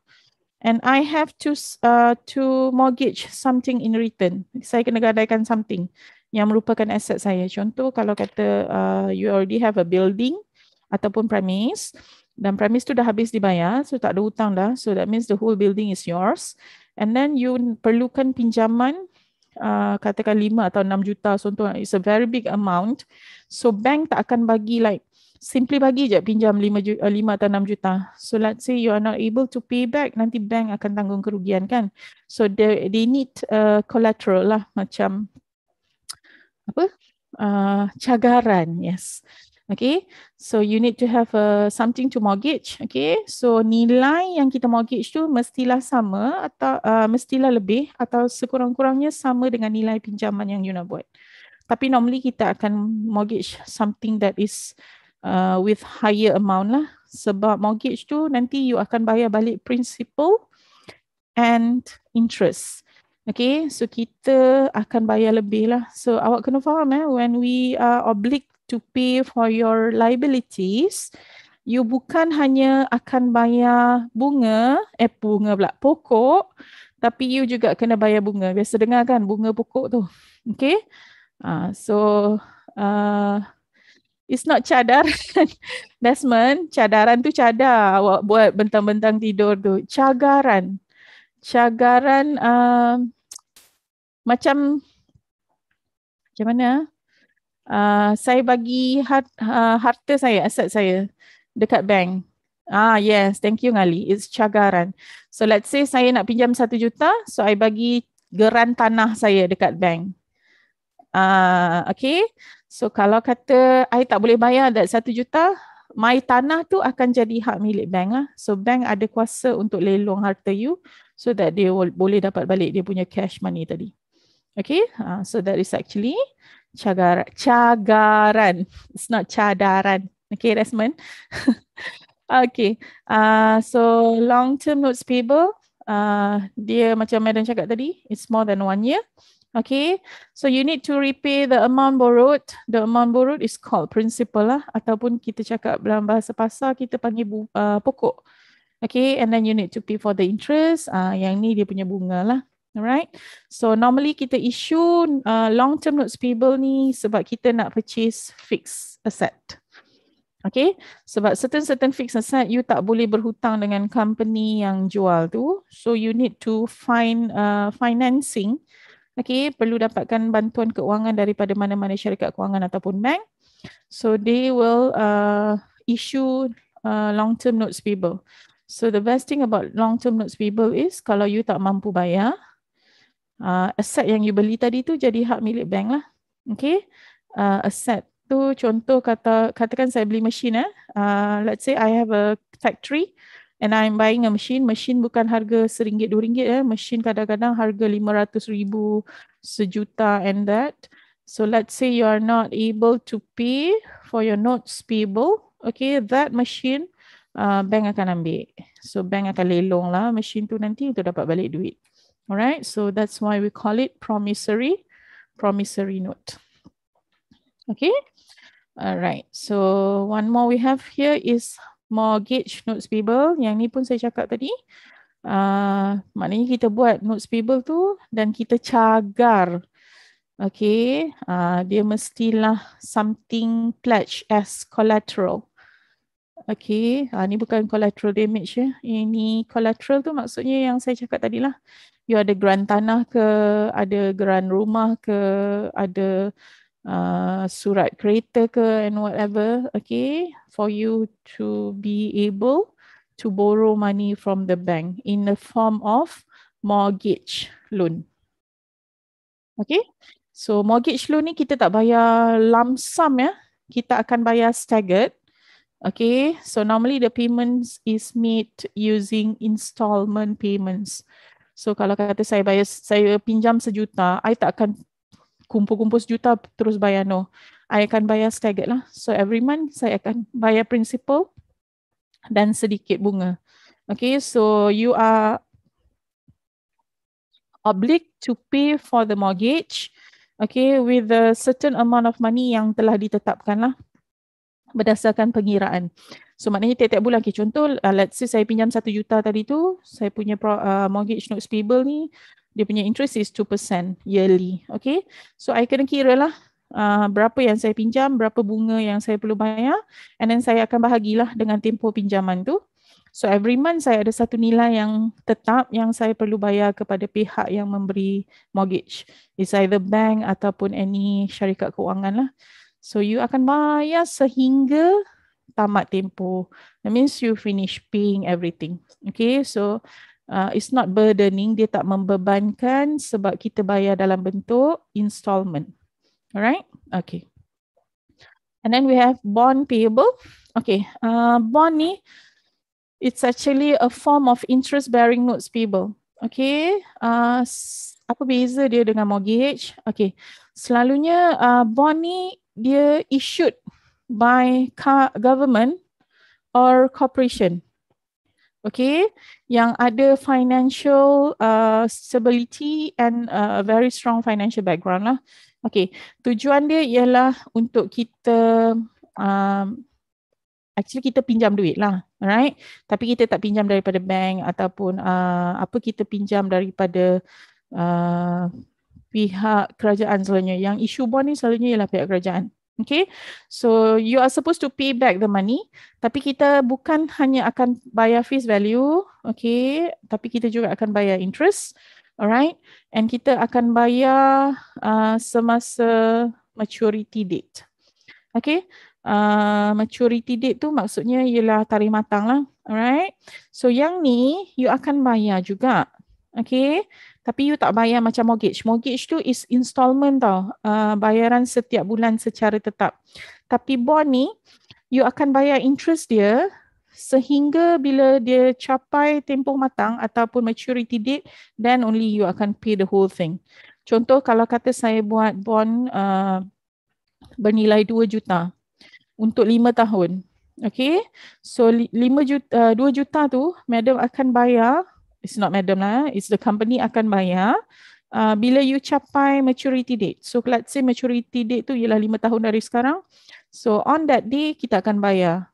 And I have to uh, to mortgage something in return. Saya kena gadaikan something yang merupakan aset saya. Contoh kalau kata uh, you already have a building ataupun premise dan premise tu dah habis dibayar so tak ada hutang dah. So that means the whole building is yours and then you perlukan pinjaman uh, katakan 5 atau 6 juta so it's a very big amount so bank tak akan bagi like simply bagi je pinjam 5, juta, 5 atau 6 juta so let's say you are not able to pay back nanti bank akan tanggung kerugian kan so they, they need uh, collateral lah macam apa uh, cagaran yes Okay, so you need to have uh, something to mortgage. Okay, so nilai yang kita mortgage tu mestilah sama atau uh, mestilah lebih atau sekurang-kurangnya sama dengan nilai pinjaman yang you nak buat. Tapi normally kita akan mortgage something that is uh, with higher amount lah. Sebab mortgage tu nanti you akan bayar balik principal and interest. Okay, so kita akan bayar lebih lah. So awak kena faham eh, when we are oblique to pay for your liabilities, you bukan hanya akan bayar bunga, eh bunga pula, pokok, tapi you juga kena bayar bunga. Biasa dengar kan bunga pokok tu. Okay. Uh, so, uh, it's not cadaran. Desmond, cadaran tu cadar awak buat bentang-bentang tidur tu. Cagaran. Cagaran uh, macam macam mana? uh, saya bagi hat, uh, ah, harta saya, aset saya dekat bank. Ah yes, thank you Ngali. It's cagaran. So let's say saya nak pinjam satu juta, so I bagi geran tanah saya dekat bank. Ah uh, okay. So kalau kata I tak boleh bayar dah satu juta, my tanah tu akan jadi hak milik bank lah. So bank ada kuasa untuk lelong harta you so that dia boleh dapat balik dia punya cash money tadi. Okay, uh, so that is actually cagar cagaran it's not cadaran okay Desmond okay uh, so long term notes people, uh, dia macam Madam cakap tadi it's more than one year Okay, so you need to repay the amount borrowed. The amount borrowed is called principal lah. Ataupun kita cakap dalam bahasa pasar, kita panggil bu- uh, pokok. Okay, and then you need to pay for the interest. Uh, yang ni dia punya bunga lah. Alright. So normally kita issue uh, long term notes payable ni sebab kita nak purchase fixed asset. Okay. Sebab certain-certain fixed asset you tak boleh berhutang dengan company yang jual tu. So you need to find uh, financing. Okay. Perlu dapatkan bantuan keuangan daripada mana-mana syarikat keuangan ataupun bank. So they will uh, issue uh, long term notes payable. So the best thing about long term notes payable is kalau you tak mampu bayar, uh, ah, aset yang you beli tadi tu jadi hak milik bank lah. Okay. Uh, ah, aset tu contoh kata katakan saya beli mesin eh. Uh, let's say I have a factory and I'm buying a machine. Machine bukan harga seringgit, dua ringgit eh. Machine kadang-kadang harga lima ratus ribu, sejuta and that. So let's say you are not able to pay for your notes payable. Okay, that machine uh, bank akan ambil. So bank akan lelong lah machine tu nanti untuk dapat balik duit. All right, so that's why we call it promissory, promissory note. Okay, all right. So one more we have here is mortgage notes payable. Yang ni pun saya cakap tadi. Uh, maknanya kita buat notes payable tu dan kita cagar. Okay, uh, dia mestilah something pledge as collateral. Okay, ha, ah, ni bukan collateral damage ya. Ini collateral tu maksudnya yang saya cakap tadi lah. You ada geran tanah ke, ada geran rumah ke, ada uh, surat kereta ke and whatever. Okay, for you to be able to borrow money from the bank in the form of mortgage loan. Okay, so mortgage loan ni kita tak bayar lump sum ya. Kita akan bayar staggered. Okay, so normally the payments is made using installment payments. So kalau kata saya bayar, saya pinjam sejuta, saya tak akan kumpul-kumpul sejuta terus bayar no. saya akan bayar staggered lah. So every month saya akan bayar principal dan sedikit bunga. Okay, so you are obliged to pay for the mortgage. Okay, with a certain amount of money yang telah ditetapkan lah berdasarkan pengiraan. So maknanya tiap-tiap bulan, okay, contoh uh, let's say saya pinjam 1 juta tadi tu, saya punya pro, uh, mortgage notes payable ni, dia punya interest is 2% yearly. Okay, so I kena kira lah uh, berapa yang saya pinjam, berapa bunga yang saya perlu bayar and then saya akan bahagilah dengan tempoh pinjaman tu. So every month saya ada satu nilai yang tetap yang saya perlu bayar kepada pihak yang memberi mortgage. It's either bank ataupun any syarikat keuangan lah. So you akan bayar sehingga tamat tempoh. That means you finish paying everything. Okay, so uh, it's not burdening. Dia tak membebankan sebab kita bayar dalam bentuk installment. Alright, okay. And then we have bond payable. Okay, uh, bond ni it's actually a form of interest bearing notes payable. Okay, uh, apa beza dia dengan mortgage? Okay, selalunya uh, bond ni dia issued by government or corporation. Okay, yang ada financial uh, stability and uh, a very strong financial background lah. Okay, tujuan dia ialah untuk kita um, actually kita pinjam duit lah, alright? Tapi kita tak pinjam daripada bank ataupun uh, apa kita pinjam daripada uh, pihak kerajaan selalunya. Yang isu bond ni selalunya ialah pihak kerajaan. Okay, so you are supposed to pay back the money. Tapi kita bukan hanya akan bayar face value, okay? Tapi kita juga akan bayar interest, alright? And kita akan bayar uh, semasa maturity date, okay? Uh, maturity date tu maksudnya ialah tarikh matang lah, alright? So yang ni you akan bayar juga, okay? tapi you tak bayar macam mortgage. Mortgage tu is installment tau. Uh, bayaran setiap bulan secara tetap. Tapi bond ni you akan bayar interest dia sehingga bila dia capai tempoh matang ataupun maturity date then only you akan pay the whole thing. Contoh kalau kata saya buat bond uh, bernilai 2 juta untuk 5 tahun. Okay, so 5 juta, 2 ah, juta tu madam akan bayar it's not madam lah eh. it's the company akan bayar uh, bila you capai maturity date so let's say maturity date tu ialah 5 tahun dari sekarang so on that day kita akan bayar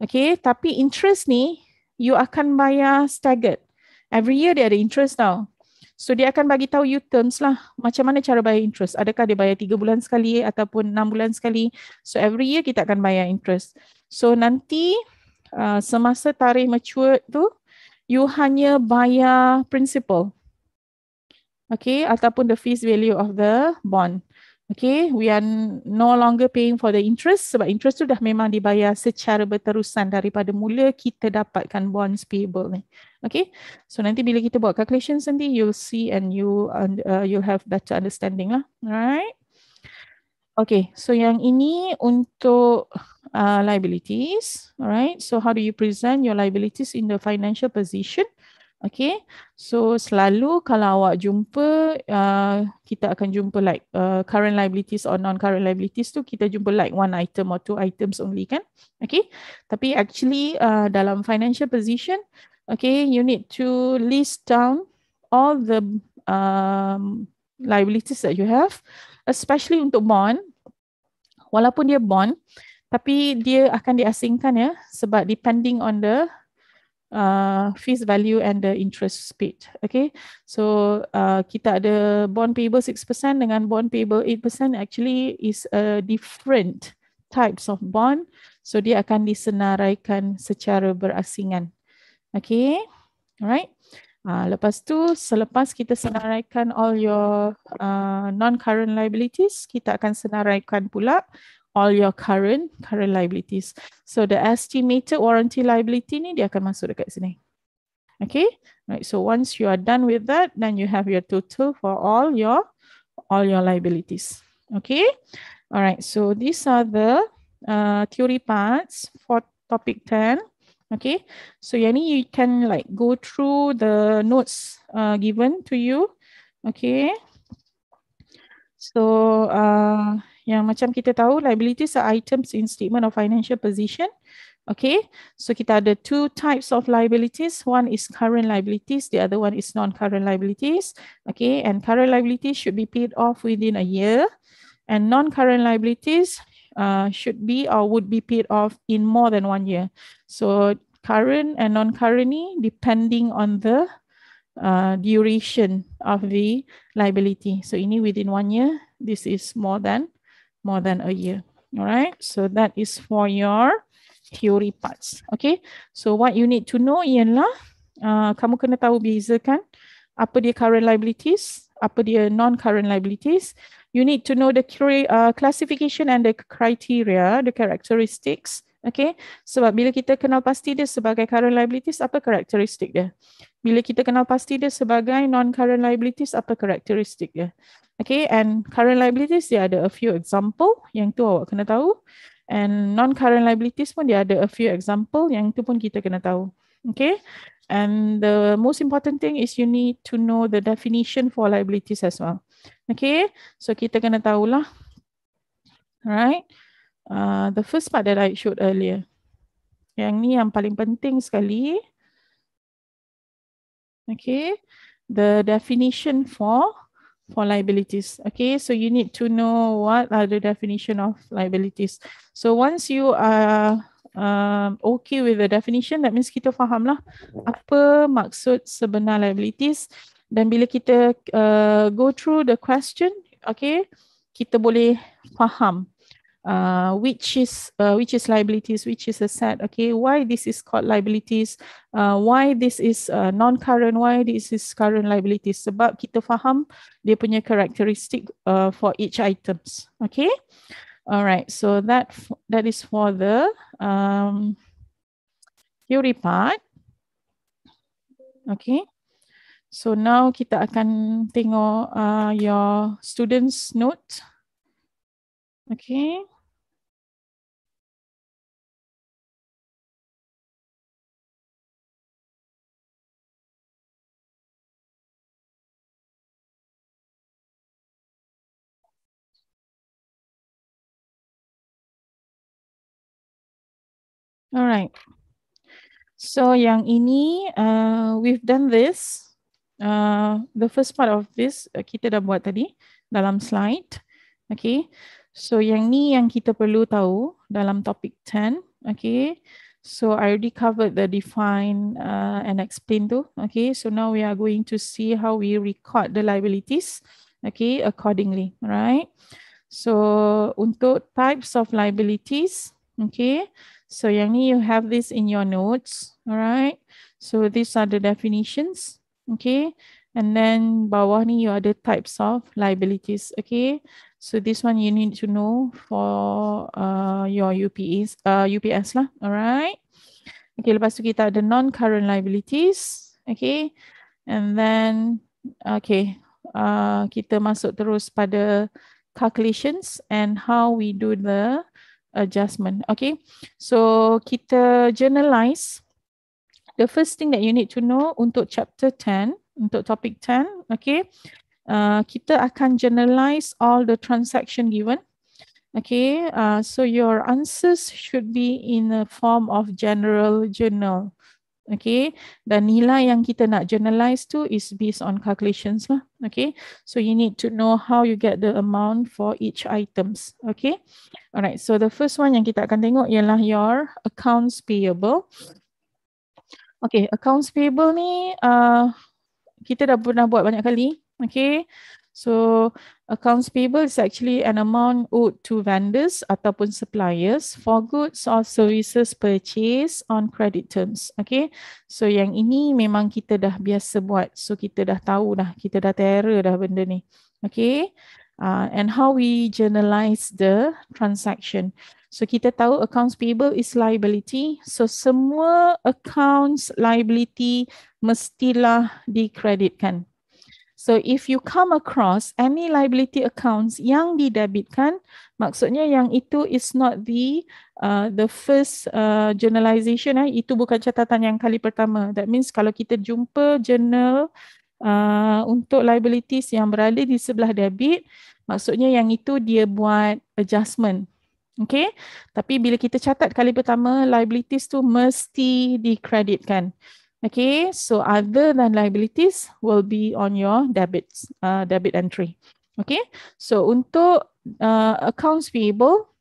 okay tapi interest ni you akan bayar staggered every year dia ada interest tau So dia akan bagi tahu you terms lah macam mana cara bayar interest. Adakah dia bayar 3 bulan sekali ataupun 6 bulan sekali. So every year kita akan bayar interest. So nanti uh, semasa tarikh mature tu you hanya bayar principal. Okay, ataupun the face value of the bond. Okay, we are no longer paying for the interest sebab interest tu dah memang dibayar secara berterusan daripada mula kita dapatkan bonds payable ni. Okay, so nanti bila kita buat calculation nanti you'll see and you uh, you'll have better understanding lah. Alright. Okay, so yang ini untuk Uh, liabilities. All right. So how do you present your liabilities in the financial position? Okay. So selalu kalau awak jumpa, uh, kita akan jumpa like uh, current liabilities or non-current liabilities tu kita jumpa like one item or two items only kan? Okay. Tapi actually uh, dalam financial position, okay, you need to list down all the um, liabilities that you have, especially untuk bond. Walaupun dia bond, tapi dia akan diasingkan ya sebab depending on the Uh, fees value and the interest paid. Okay, so uh, kita ada bond payable 6% dengan bond payable 8% actually is a different types of bond. So dia akan disenaraikan secara berasingan. Okay, alright. Uh, lepas tu selepas kita senaraikan all your uh, non-current liabilities, kita akan senaraikan pula all your current current liabilities. So the estimated warranty liability ni dia akan masuk dekat sini. Okay. Right. So once you are done with that, then you have your total for all your all your liabilities. Okay. All right. So these are the uh, theory parts for topic 10. Okay. So yani you can like go through the notes uh, given to you. Okay. So uh, yang macam kita tahu liabilities are items in statement of financial position. Okay, so kita ada two types of liabilities. One is current liabilities, the other one is non-current liabilities. Okay, and current liabilities should be paid off within a year. And non-current liabilities uh, should be or would be paid off in more than one year. So current and non-current depending on the uh, duration of the liability. So ini within one year, this is more than more than a year. All right, so that is for your theory parts. Okay, so what you need to know ialah uh, kamu kena tahu bezakan apa dia current liabilities, apa dia non-current liabilities. You need to know the uh, classification and the criteria, the characteristics. Okay, sebab bila kita kenal pasti dia sebagai current liabilities, apa karakteristik dia? Bila kita kenal pasti dia sebagai non-current liabilities, apa karakteristik dia? Okay, and current liabilities, there are a few example yang tu awak kena tahu. And non-current liabilities pun dia ada a few example yang tu pun kita kena tahu. Okay, and the most important thing is you need to know the definition for liabilities as well. Okay, so kita kena tahulah. Alright, uh, the first part that I showed earlier. Yang ni yang paling penting sekali. Okay, the definition for for liabilities. Okay, so you need to know what are the definition of liabilities. So once you are um, okay with the definition, that means kita faham lah apa maksud sebenar liabilities. Dan bila kita uh, go through the question, okay, kita boleh faham uh, which is uh, which is liabilities, which is asset. Okay, why this is called liabilities? Uh, why this is uh, non-current? Why this is current liabilities? Sebab kita faham dia punya characteristic uh, for each items. Okay, alright. So that that is for the um, theory part. Okay. So now kita akan tengok uh, your students note. Okay. Alright. So yang ini, uh, we've done this. Uh, the first part of this uh, kita dah buat tadi dalam slide. Okay. So yang ni yang kita perlu tahu dalam topik 10. Okay. So I already covered the define uh, and explain tu. Okay. So now we are going to see how we record the liabilities. Okay. Accordingly. Right. So untuk types of liabilities. Okay. So yang ni you have this in your notes, alright. So these are the definitions, okay. And then bawah ni you ada types of liabilities, okay. So this one you need to know for uh, your UPS, uh, UPS lah, alright. Okay, lepas tu kita ada non-current liabilities, okay. And then, okay, uh, kita masuk terus pada calculations and how we do the adjustment. Okay, so kita generalize. The first thing that you need to know untuk chapter 10, untuk topic 10, okay, uh, kita akan generalize all the transaction given. Okay, uh, so your answers should be in the form of general journal. Okay, dan nilai yang kita nak generalize tu is based on calculations lah. Okay, so you need to know how you get the amount for each items. Okay, alright. So the first one yang kita akan tengok ialah your accounts payable. Okay, accounts payable ni uh, kita dah pernah buat banyak kali. Okay, so Accounts payable is actually an amount owed to vendors ataupun suppliers for goods or services purchased on credit terms. Okay, so yang ini memang kita dah biasa buat. So kita dah tahu dah, kita dah terror dah benda ni. Okay, uh, and how we generalize the transaction. So kita tahu accounts payable is liability. So semua accounts liability mestilah dikreditkan. So if you come across any liability accounts yang didebitkan, maksudnya yang itu is not the uh, the first uh, journalization. Eh. Itu bukan catatan yang kali pertama. That means kalau kita jumpa journal uh, untuk liabilities yang berada di sebelah debit, maksudnya yang itu dia buat adjustment. Okay, tapi bila kita catat kali pertama, liabilities tu mesti dikreditkan. kreditkan. Okay, so other than liabilities will be on your debits, uh, debit entry. Okay, so untuk uh, accounts payable,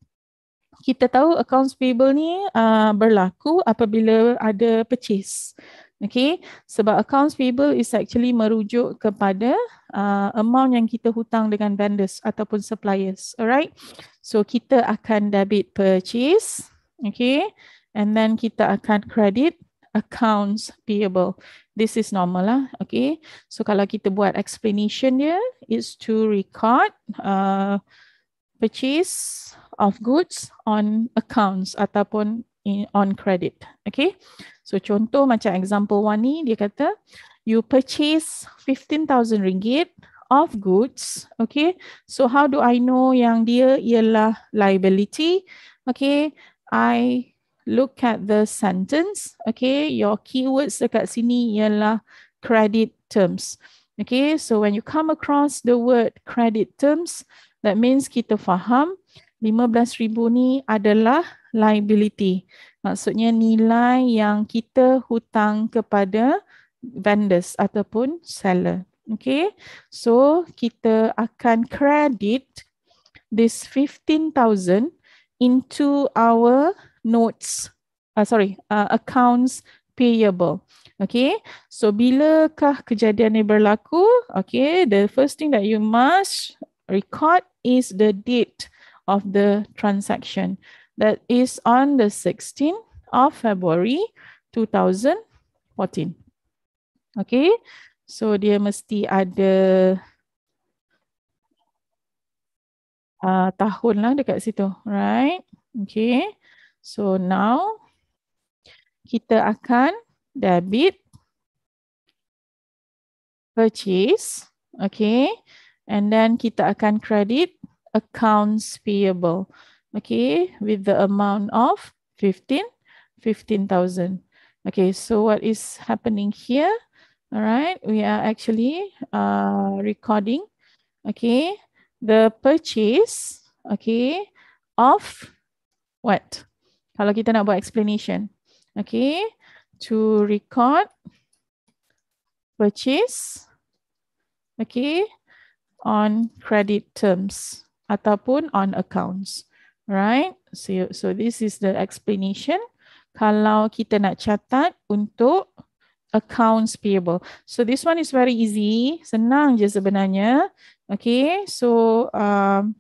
kita tahu accounts payable ni uh, berlaku apabila ada purchase. Okay, sebab accounts payable is actually merujuk kepada uh, amount yang kita hutang dengan vendors ataupun suppliers. Alright, so kita akan debit purchase. Okay, and then kita akan credit accounts payable. This is normal lah. Okay. So kalau kita buat explanation dia, is to record uh, purchase of goods on accounts ataupun in, on credit. Okay. So contoh macam example one ni, dia kata you purchase 15,000 ringgit of goods. Okay. So how do I know yang dia ialah liability? Okay. I look at the sentence. Okay, your keywords dekat sini ialah credit terms. Okay, so when you come across the word credit terms, that means kita faham 15,000 ni adalah liability. Maksudnya nilai yang kita hutang kepada vendors ataupun seller. Okay, so kita akan credit this 15,000 into our notes uh, sorry uh, accounts payable okay so bilakah kejadian ini berlaku okay the first thing that you must record is the date of the transaction that is on the 16th of february 2014 okay so dia mesti ada uh, tahun lah dekat situ right okay So now kita akan debit purchase. Okay. And then kita akan credit accounts payable. Okay. With the amount of 15, 15,000. Okay. So what is happening here? All right. We are actually uh, recording. Okay. The purchase. Okay. Of what? kalau kita nak buat explanation. Okay, to record, purchase, okay, on credit terms ataupun on accounts. Right, so so this is the explanation. Kalau kita nak catat untuk accounts payable. So this one is very easy, senang je sebenarnya. Okay, so um,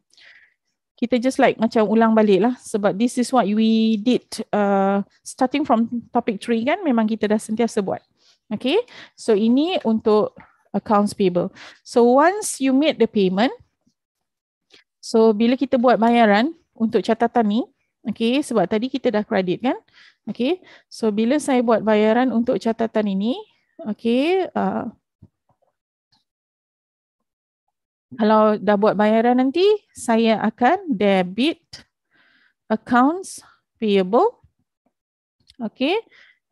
kita just like macam ulang balik lah sebab this is what we did uh, starting from topic 3 kan memang kita dah sentiasa buat. Okay, so ini untuk accounts payable. So once you made the payment, so bila kita buat bayaran untuk catatan ni, okay, sebab tadi kita dah credit kan, okay, so bila saya buat bayaran untuk catatan ini, okay, uh, kalau dah buat bayaran nanti saya akan debit accounts payable okay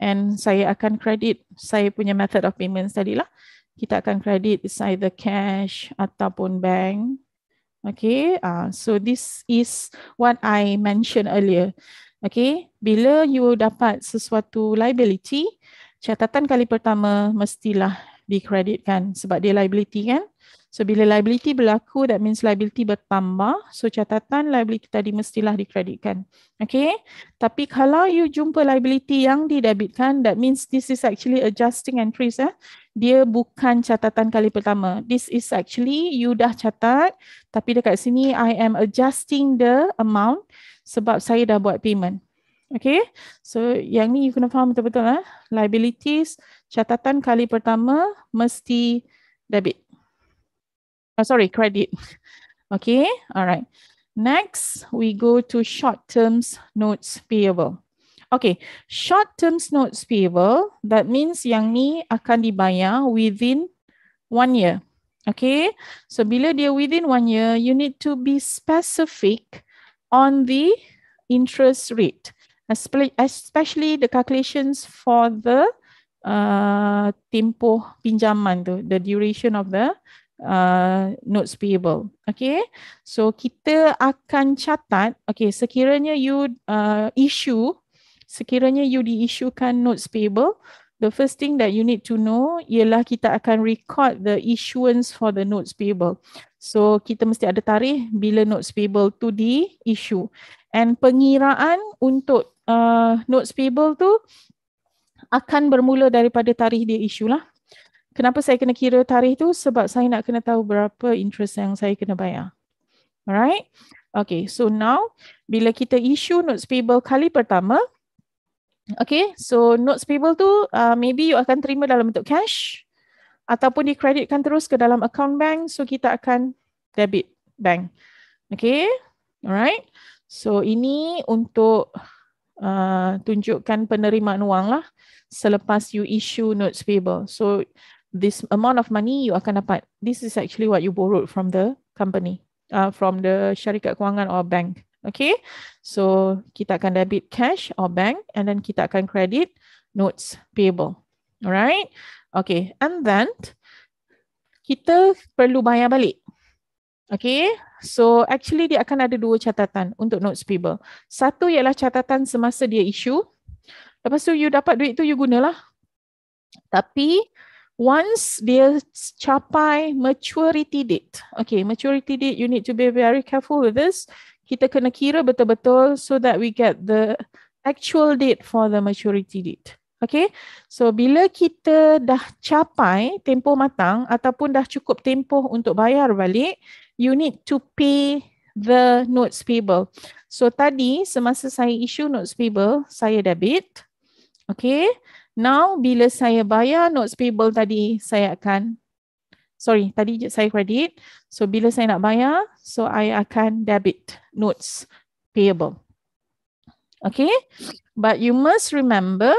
and saya akan credit saya punya method of payments tadi lah kita akan credit it's either cash ataupun bank okay uh, so this is what i mentioned earlier okay bila you dapat sesuatu liability catatan kali pertama mestilah dikreditkan sebab dia liability kan So bila liability berlaku, that means liability bertambah. So catatan liability tadi mestilah dikreditkan. Okay. Tapi kalau you jumpa liability yang didebitkan, that means this is actually adjusting entries. Eh. Dia bukan catatan kali pertama. This is actually you dah catat. Tapi dekat sini I am adjusting the amount sebab saya dah buat payment. Okay. So yang ni you kena faham betul-betul. Eh. Liabilities, catatan kali pertama mesti debit. Oh, sorry, credit. Okay, all right. Next, we go to short terms notes payable. Okay, short terms notes payable, that means yang ni akan dibayar within one year. Okay, so bila dia within one year, you need to be specific on the interest rate, especially the calculations for the uh, tempoh pinjaman tu, the duration of the Uh, notes payable. Okay, so kita akan catat. Okay, sekiranya you uh, issue, sekiranya you diissuekan notes payable, the first thing that you need to know ialah kita akan record the issuance for the notes payable. So kita mesti ada tarikh bila notes payable tu di issue. And pengiraan untuk uh, notes payable tu akan bermula daripada tarikh dia issue lah. Kenapa saya kena kira tarikh tu? Sebab saya nak kena tahu berapa interest yang saya kena bayar. Alright? Okay, so now bila kita issue notes payable kali pertama, okay, so notes payable tu uh, maybe you akan terima dalam bentuk cash ataupun dikreditkan terus ke dalam account bank so kita akan debit bank. Okay, alright. So ini untuk uh, tunjukkan penerimaan wang lah selepas you issue notes payable. So this amount of money you akan dapat. This is actually what you borrowed from the company, uh, from the syarikat kewangan or bank. Okay, so kita akan debit cash or bank and then kita akan credit notes payable. Alright, okay, and then kita perlu bayar balik. Okay, so actually dia akan ada dua catatan untuk notes payable. Satu ialah catatan semasa dia issue. Lepas tu you dapat duit tu you gunalah. Tapi once dia capai maturity date. Okay, maturity date, you need to be very careful with this. Kita kena kira betul-betul so that we get the actual date for the maturity date. Okay, so bila kita dah capai tempoh matang ataupun dah cukup tempoh untuk bayar balik, you need to pay the notes payable. So tadi semasa saya issue notes payable, saya debit. Okay, Now bila saya bayar notes payable tadi saya akan sorry tadi saya credit, So bila saya nak bayar so I akan debit notes payable. Okay but you must remember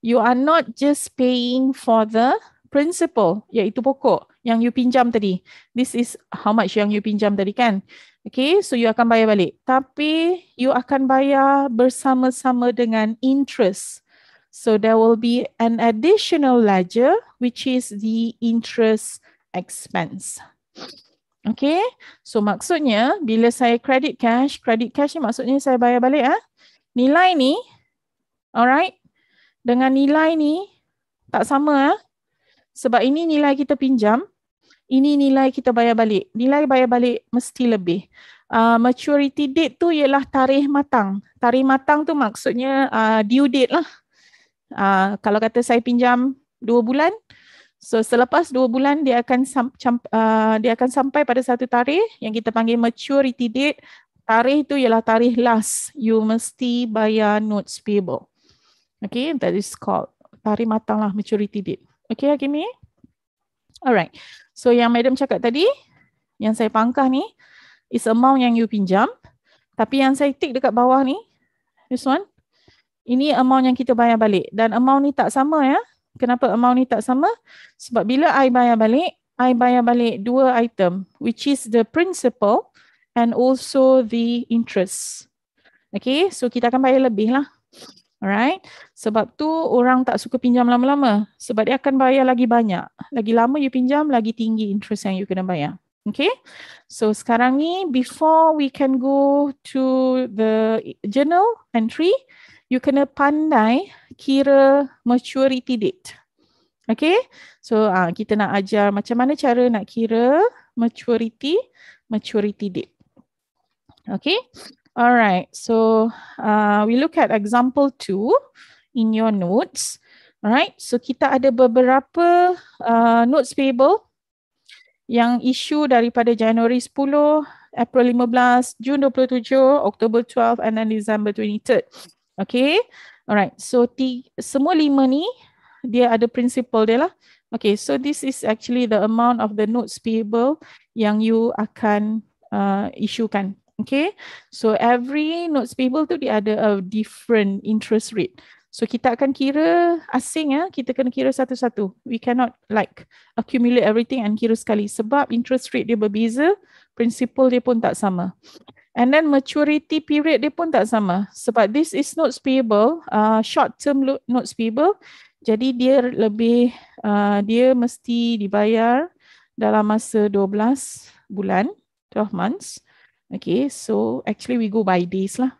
you are not just paying for the principal iaitu pokok yang you pinjam tadi. This is how much yang you pinjam tadi kan. Okay so you akan bayar balik tapi you akan bayar bersama-sama dengan interest So there will be an additional ledger, which is the interest expense. Okay, so maksudnya bila saya credit cash, credit cash ni maksudnya saya bayar balik ah. Nilai ni, alright, dengan nilai ni tak sama ah. Sebab ini nilai kita pinjam, ini nilai kita bayar balik. Nilai bayar balik mesti lebih. Uh, maturity date tu ialah tarikh matang. Tarikh matang tu maksudnya uh, due date lah. Uh, kalau kata saya pinjam dua bulan, so selepas dua bulan dia akan uh, dia akan sampai pada satu tarikh yang kita panggil maturity date. Tarikh itu ialah tarikh last you mesti bayar notes payable. Okay, that is called tarikh matang lah maturity date. Okay, Hakimi. Alright, so yang Madam cakap tadi, yang saya pangkah ni is amount yang you pinjam. Tapi yang saya tick dekat bawah ni, this one, ini amount yang kita bayar balik dan amount ni tak sama ya. Kenapa amount ni tak sama? Sebab bila I bayar balik, I bayar balik dua item which is the principal and also the interest. Okay, so kita akan bayar lebih lah. Alright, sebab tu orang tak suka pinjam lama-lama sebab dia akan bayar lagi banyak. Lagi lama you pinjam, lagi tinggi interest yang you kena bayar. Okay, so sekarang ni before we can go to the journal entry, you kena pandai kira maturity date. Okay, so uh, kita nak ajar macam mana cara nak kira maturity maturity date. Okay, alright. So uh, we look at example two in your notes. Alright, so kita ada beberapa uh, notes payable yang isu daripada Januari 10, April 15, Jun 27, Oktober 12 and then December 23. Okay. Alright. So t- semua lima ni dia ada principle dia lah. Okay. So this is actually the amount of the notes payable yang you akan uh, kan. Okay. So every notes payable tu dia ada a different interest rate. So kita akan kira asing ya. Kita kena kira satu-satu. We cannot like accumulate everything and kira sekali. Sebab interest rate dia berbeza. Principle dia pun tak sama. And then maturity period dia pun tak sama. Sebab this is notes payable, uh, short term notes payable. Jadi dia lebih, uh, dia mesti dibayar dalam masa 12 bulan, 12 months. Okay, so actually we go by days lah.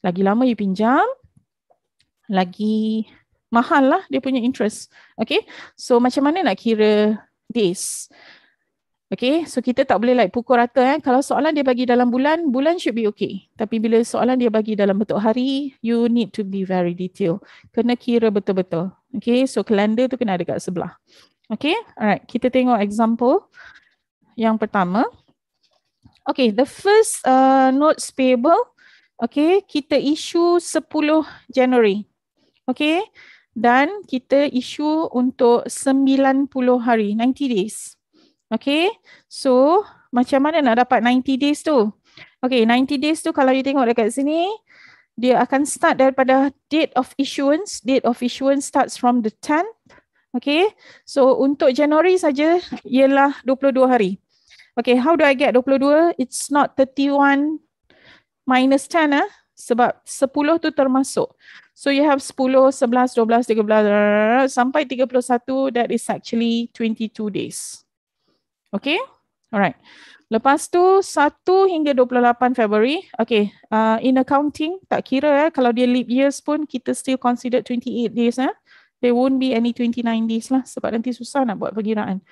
Lagi lama you pinjam, lagi mahal lah dia punya interest. Okay, so macam mana nak kira days? Okay, so kita tak boleh like pukul rata eh. Kalau soalan dia bagi dalam bulan, bulan should be okay. Tapi bila soalan dia bagi dalam bentuk hari, you need to be very detailed. Kena kira betul-betul. Okay, so kalender tu kena ada kat sebelah. Okay, alright. Kita tengok example yang pertama. Okay, the first uh, notes payable. Okay, kita issue 10 January. Okay, dan kita issue untuk 90 hari, 90 days. Okay, so macam mana nak dapat 90 days tu? Okay, 90 days tu kalau you tengok dekat sini, dia akan start daripada date of issuance. Date of issuance starts from the 10th. Okay, so untuk Januari saja ialah 22 hari. Okay, how do I get 22? It's not 31 minus 10 eh? Ah, sebab 10 tu termasuk. So you have 10, 11, 12, 13 sampai 31 that is actually 22 days. Okay. Alright. Lepas tu 1 hingga 28 Februari. Okay. Uh, in accounting, tak kira eh, kalau dia leap years pun kita still consider 28 days. Eh. There won't be any 29 days lah sebab nanti susah nak buat perkiraan.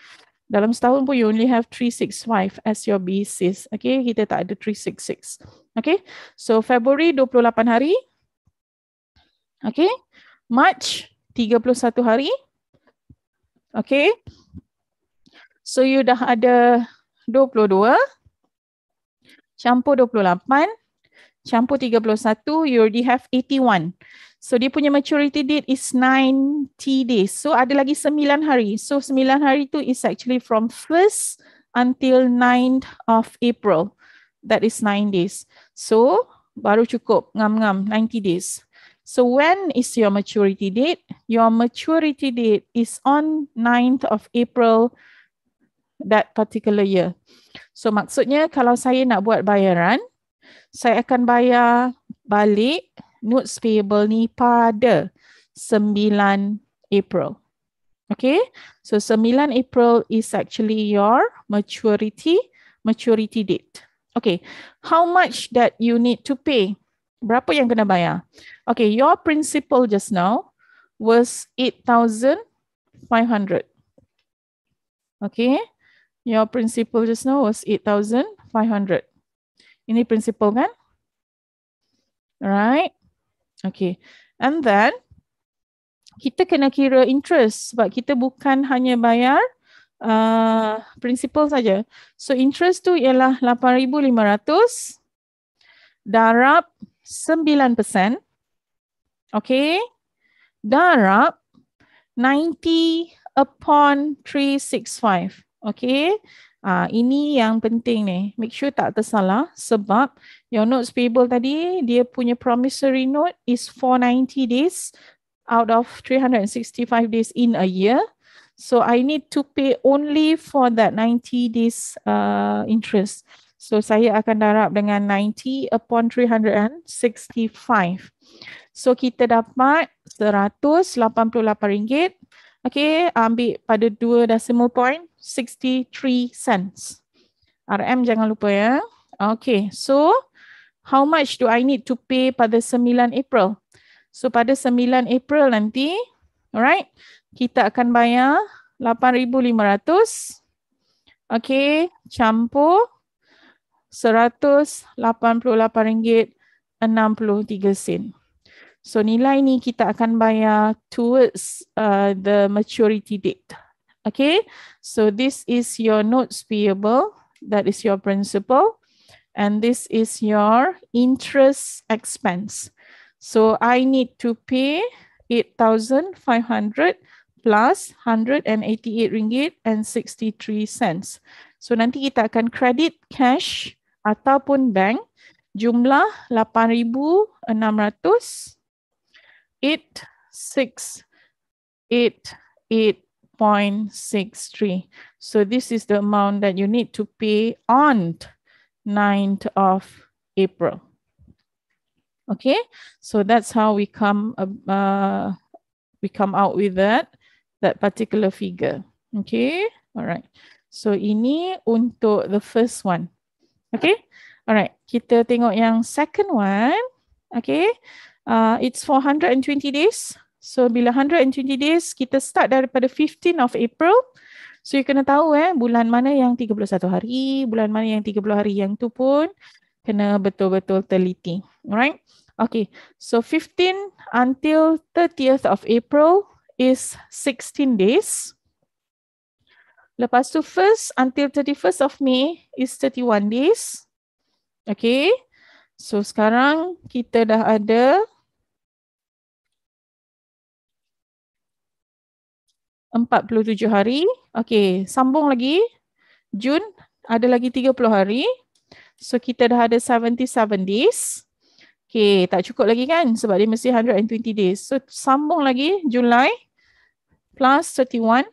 Dalam setahun pun you only have 365 as your basis. Okay. Kita tak ada 366. Okay. So February 28 hari. Okay. March 31 hari. Okay. So you dah ada 22, campur 28, campur 31, you already have 81. So dia punya maturity date is 90 days. So ada lagi 9 hari. So 9 hari tu is actually from 1st until 9th of April. That is 9 days. So baru cukup ngam-ngam 90 days. So when is your maturity date? Your maturity date is on 9th of April that particular year. So maksudnya kalau saya nak buat bayaran, saya akan bayar balik notes payable ni pada 9 April. Okay, so 9 April is actually your maturity maturity date. Okay, how much that you need to pay? Berapa yang kena bayar? Okay, your principal just now was 8,500. Okay, your principal just now was 8,500. Ini principal kan? Right? Okay. And then, kita kena kira interest sebab kita bukan hanya bayar uh, principal saja. So interest tu ialah 8,500 darab 9%. Okay. Darab 90 upon 365. Okay. Uh, ini yang penting ni. Make sure tak tersalah sebab your notes payable tadi dia punya promissory note is 490 days out of 365 days in a year. So I need to pay only for that 90 days uh, interest. So saya akan darab dengan 90 upon 365. So kita dapat RM188 Okay, ambil pada dua decimal point, 63 cents. RM jangan lupa ya. Okay, so how much do I need to pay pada 9 April? So pada 9 April nanti, alright, kita akan bayar 8,500. Okay, campur 188 ringgit 63 sen. So nilai ni kita akan bayar towards uh, the maturity date. Okay, so this is your notes payable, that is your principal, and this is your interest expense. So I need to pay 8,500 plus 188 ringgit and cents. So nanti kita akan credit cash ataupun bank jumlah 8,600 eight six eight eight point six three. So this is the amount that you need to pay on 9th of April. Okay, so that's how we come uh, we come out with that that particular figure. Okay, all right. So ini untuk the first one. Okay, all right. Kita tengok yang second one. Okay, uh, it's for 120 days. So bila 120 days, kita start daripada 15 of April. So you kena tahu eh, bulan mana yang 31 hari, bulan mana yang 30 hari yang tu pun kena betul-betul teliti. Alright? Okay, so 15 until 30th of April is 16 days. Lepas tu first until 31st of May is 31 days. Okay, So sekarang kita dah ada empat puluh tujuh hari. Okay, sambung lagi. Jun ada lagi tiga puluh hari. So kita dah ada seventy seven days. Okay, tak cukup lagi kan? Sebab dia mesti hundred and twenty days. So sambung lagi Julai plus thirty one.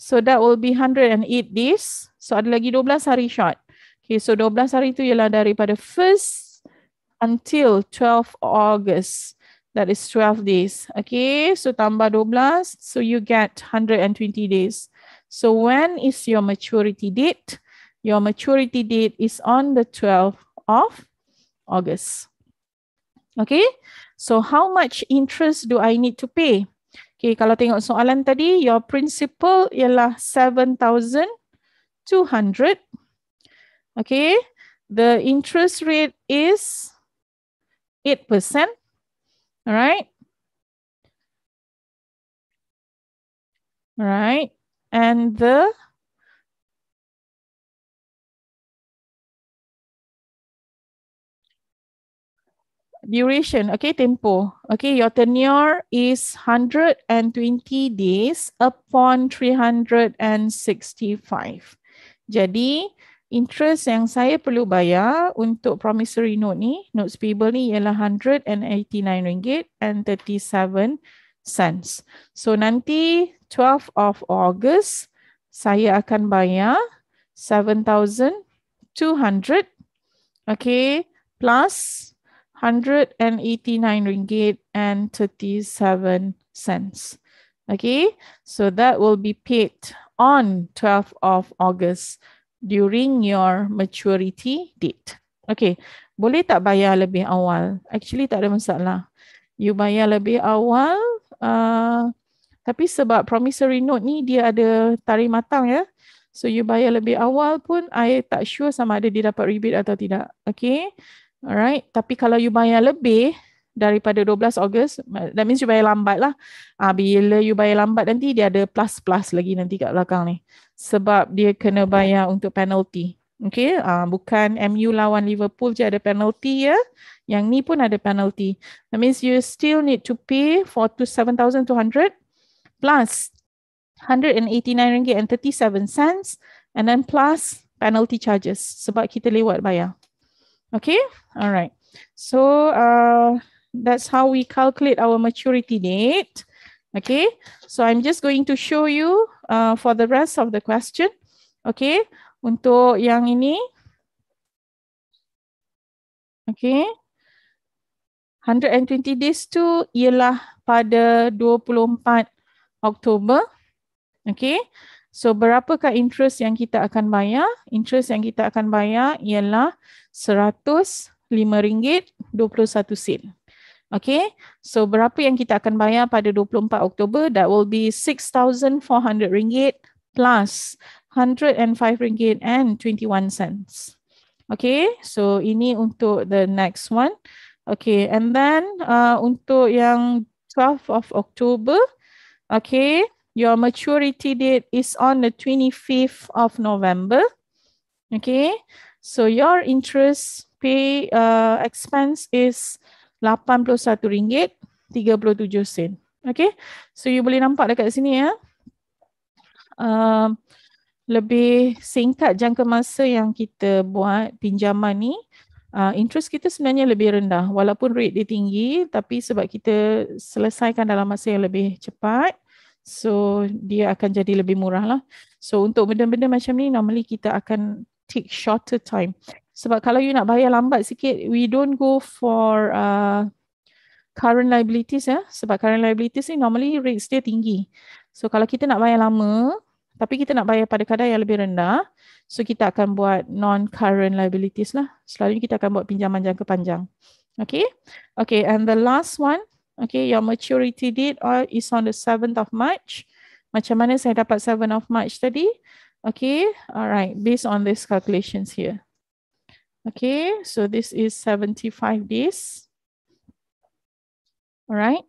So that will be hundred and eight days. So ada lagi dua belas hari short. Okay, so dua belas hari itu ialah daripada first until 12 August. That is 12 days. Okay, so tambah 12. So you get 120 days. So when is your maturity date? Your maturity date is on the 12th of August. Okay, so how much interest do I need to pay? Okay, kalau tengok soalan tadi, your principal ialah 7,200. Okay, the interest rate is 8%. All right. All right. And the duration, okay, tempo. Okay, your tenure is 120 days upon 365. Jadi, interest yang saya perlu bayar untuk promissory note ni, notes payable ni ialah RM189 and 37 cents. So nanti 12 of August saya akan bayar 7200 okay plus 189 ringgit and 37 cents okay so that will be paid on 12 of august during your maturity date. Okay, boleh tak bayar lebih awal? Actually tak ada masalah. You bayar lebih awal, uh, tapi sebab promissory note ni dia ada tarikh matang ya. So you bayar lebih awal pun, I tak sure sama ada dia dapat rebate atau tidak. Okay, alright. Tapi kalau you bayar lebih, daripada 12 Ogos, that means you bayar lambat lah. Ah, bila you bayar lambat nanti, dia ada plus-plus lagi nanti kat belakang ni sebab dia kena bayar untuk penalty. Okay, uh, ah, bukan MU lawan Liverpool je ada penalty ya. Yang ni pun ada penalty. That means you still need to pay for to 7,200 plus 189 ringgit and 37 cents and then plus penalty charges sebab kita lewat bayar. Okay, alright. So uh, that's how we calculate our maturity date. Okay, so I'm just going to show you uh, for the rest of the question. Okay, untuk yang ini. Okay, 120 days tu ialah pada 24 Oktober. Okay, so berapakah interest yang kita akan bayar? Interest yang kita akan bayar ialah RM105.21. Okay, so berapa yang kita akan bayar pada 24 Oktober? That will be six thousand four hundred ringgit plus hundred and five ringgit and twenty one cents. Okay, so ini untuk the next one. Okay, and then uh, untuk yang 12 of October, okay, your maturity date is on the 25th of November. Okay, so your interest pay uh, expense is RM81.37. Okay. So you boleh nampak dekat sini ya. Um, lebih singkat jangka masa yang kita buat pinjaman ni uh, interest kita sebenarnya lebih rendah walaupun rate dia tinggi tapi sebab kita selesaikan dalam masa yang lebih cepat so dia akan jadi lebih murah lah so untuk benda-benda macam ni normally kita akan take shorter time sebab kalau you nak bayar lambat sikit, we don't go for uh, current liabilities ya. Sebab current liabilities ni normally rates dia tinggi. So kalau kita nak bayar lama, tapi kita nak bayar pada kadar yang lebih rendah, so kita akan buat non-current liabilities lah. Selalu kita akan buat pinjaman jangka panjang. Okay, okay, and the last one, okay, your maturity date is on the 7th of March. Macam mana saya dapat 7th of March tadi? Okay, alright, based on these calculations here. Okay, so this is 75 days. Alright,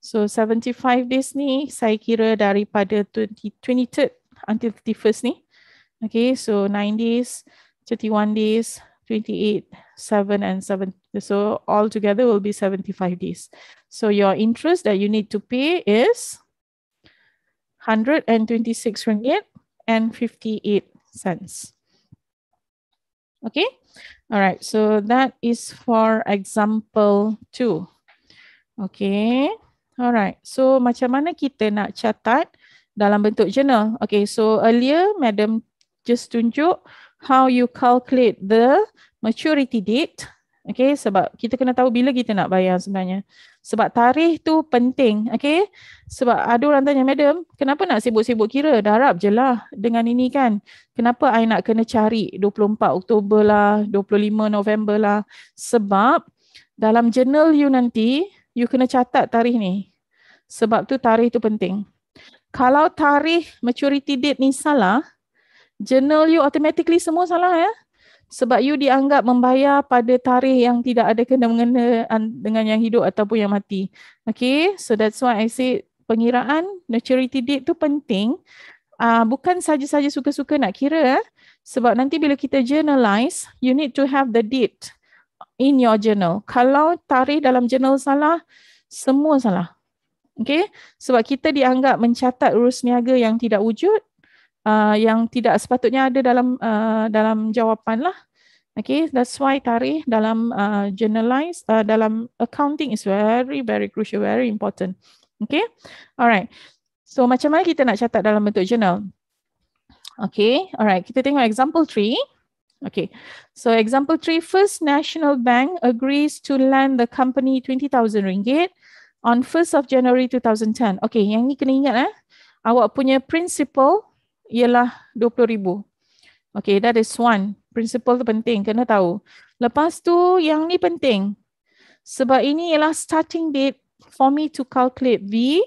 so 75 days ni saya kira daripada 20, 23rd until 31st ni. Okay, so 9 days, 31 days, 28, 7 and 7. So all together will be 75 days. So your interest that you need to pay is 126 ringgit and 58 cents. Okay. All right, so that is for example two. Okay, all right. So macam mana kita nak catat dalam bentuk jurnal. Okay, so earlier Madam just tunjuk how you calculate the maturity date. Okay, sebab kita kena tahu bila kita nak bayar sebenarnya. Sebab tarikh tu penting, okay? Sebab ada orang tanya, Madam, kenapa nak sibuk-sibuk kira? Darab je lah dengan ini kan. Kenapa I nak kena cari 24 Oktober lah, 25 November lah? Sebab dalam journal you nanti, you kena catat tarikh ni. Sebab tu tarikh tu penting. Kalau tarikh maturity date ni salah, journal you automatically semua salah ya. Eh? sebab you dianggap membayar pada tarikh yang tidak ada kena mengena dengan yang hidup ataupun yang mati. Okay, so that's why I say pengiraan maturity date tu penting. Uh, bukan saja-saja suka-suka nak kira eh? sebab nanti bila kita journalize, you need to have the date in your journal. Kalau tarikh dalam journal salah, semua salah. Okay, sebab kita dianggap mencatat urus niaga yang tidak wujud uh, yang tidak sepatutnya ada dalam uh, dalam jawapan lah. Okay, that's why tarikh dalam uh, generalize uh, dalam accounting is very very crucial, very important. Okay, alright. So macam mana kita nak catat dalam bentuk jurnal? Okay, alright. Kita tengok example three. Okay, so example three. First National Bank agrees to lend the company twenty thousand ringgit on first of January two thousand ten. Okay, yang ni kena ingat eh. Awak punya principal ialah RM20,000. Okay, that is one. Principle tu penting, kena tahu. Lepas tu, yang ni penting. Sebab ini ialah starting date for me to calculate V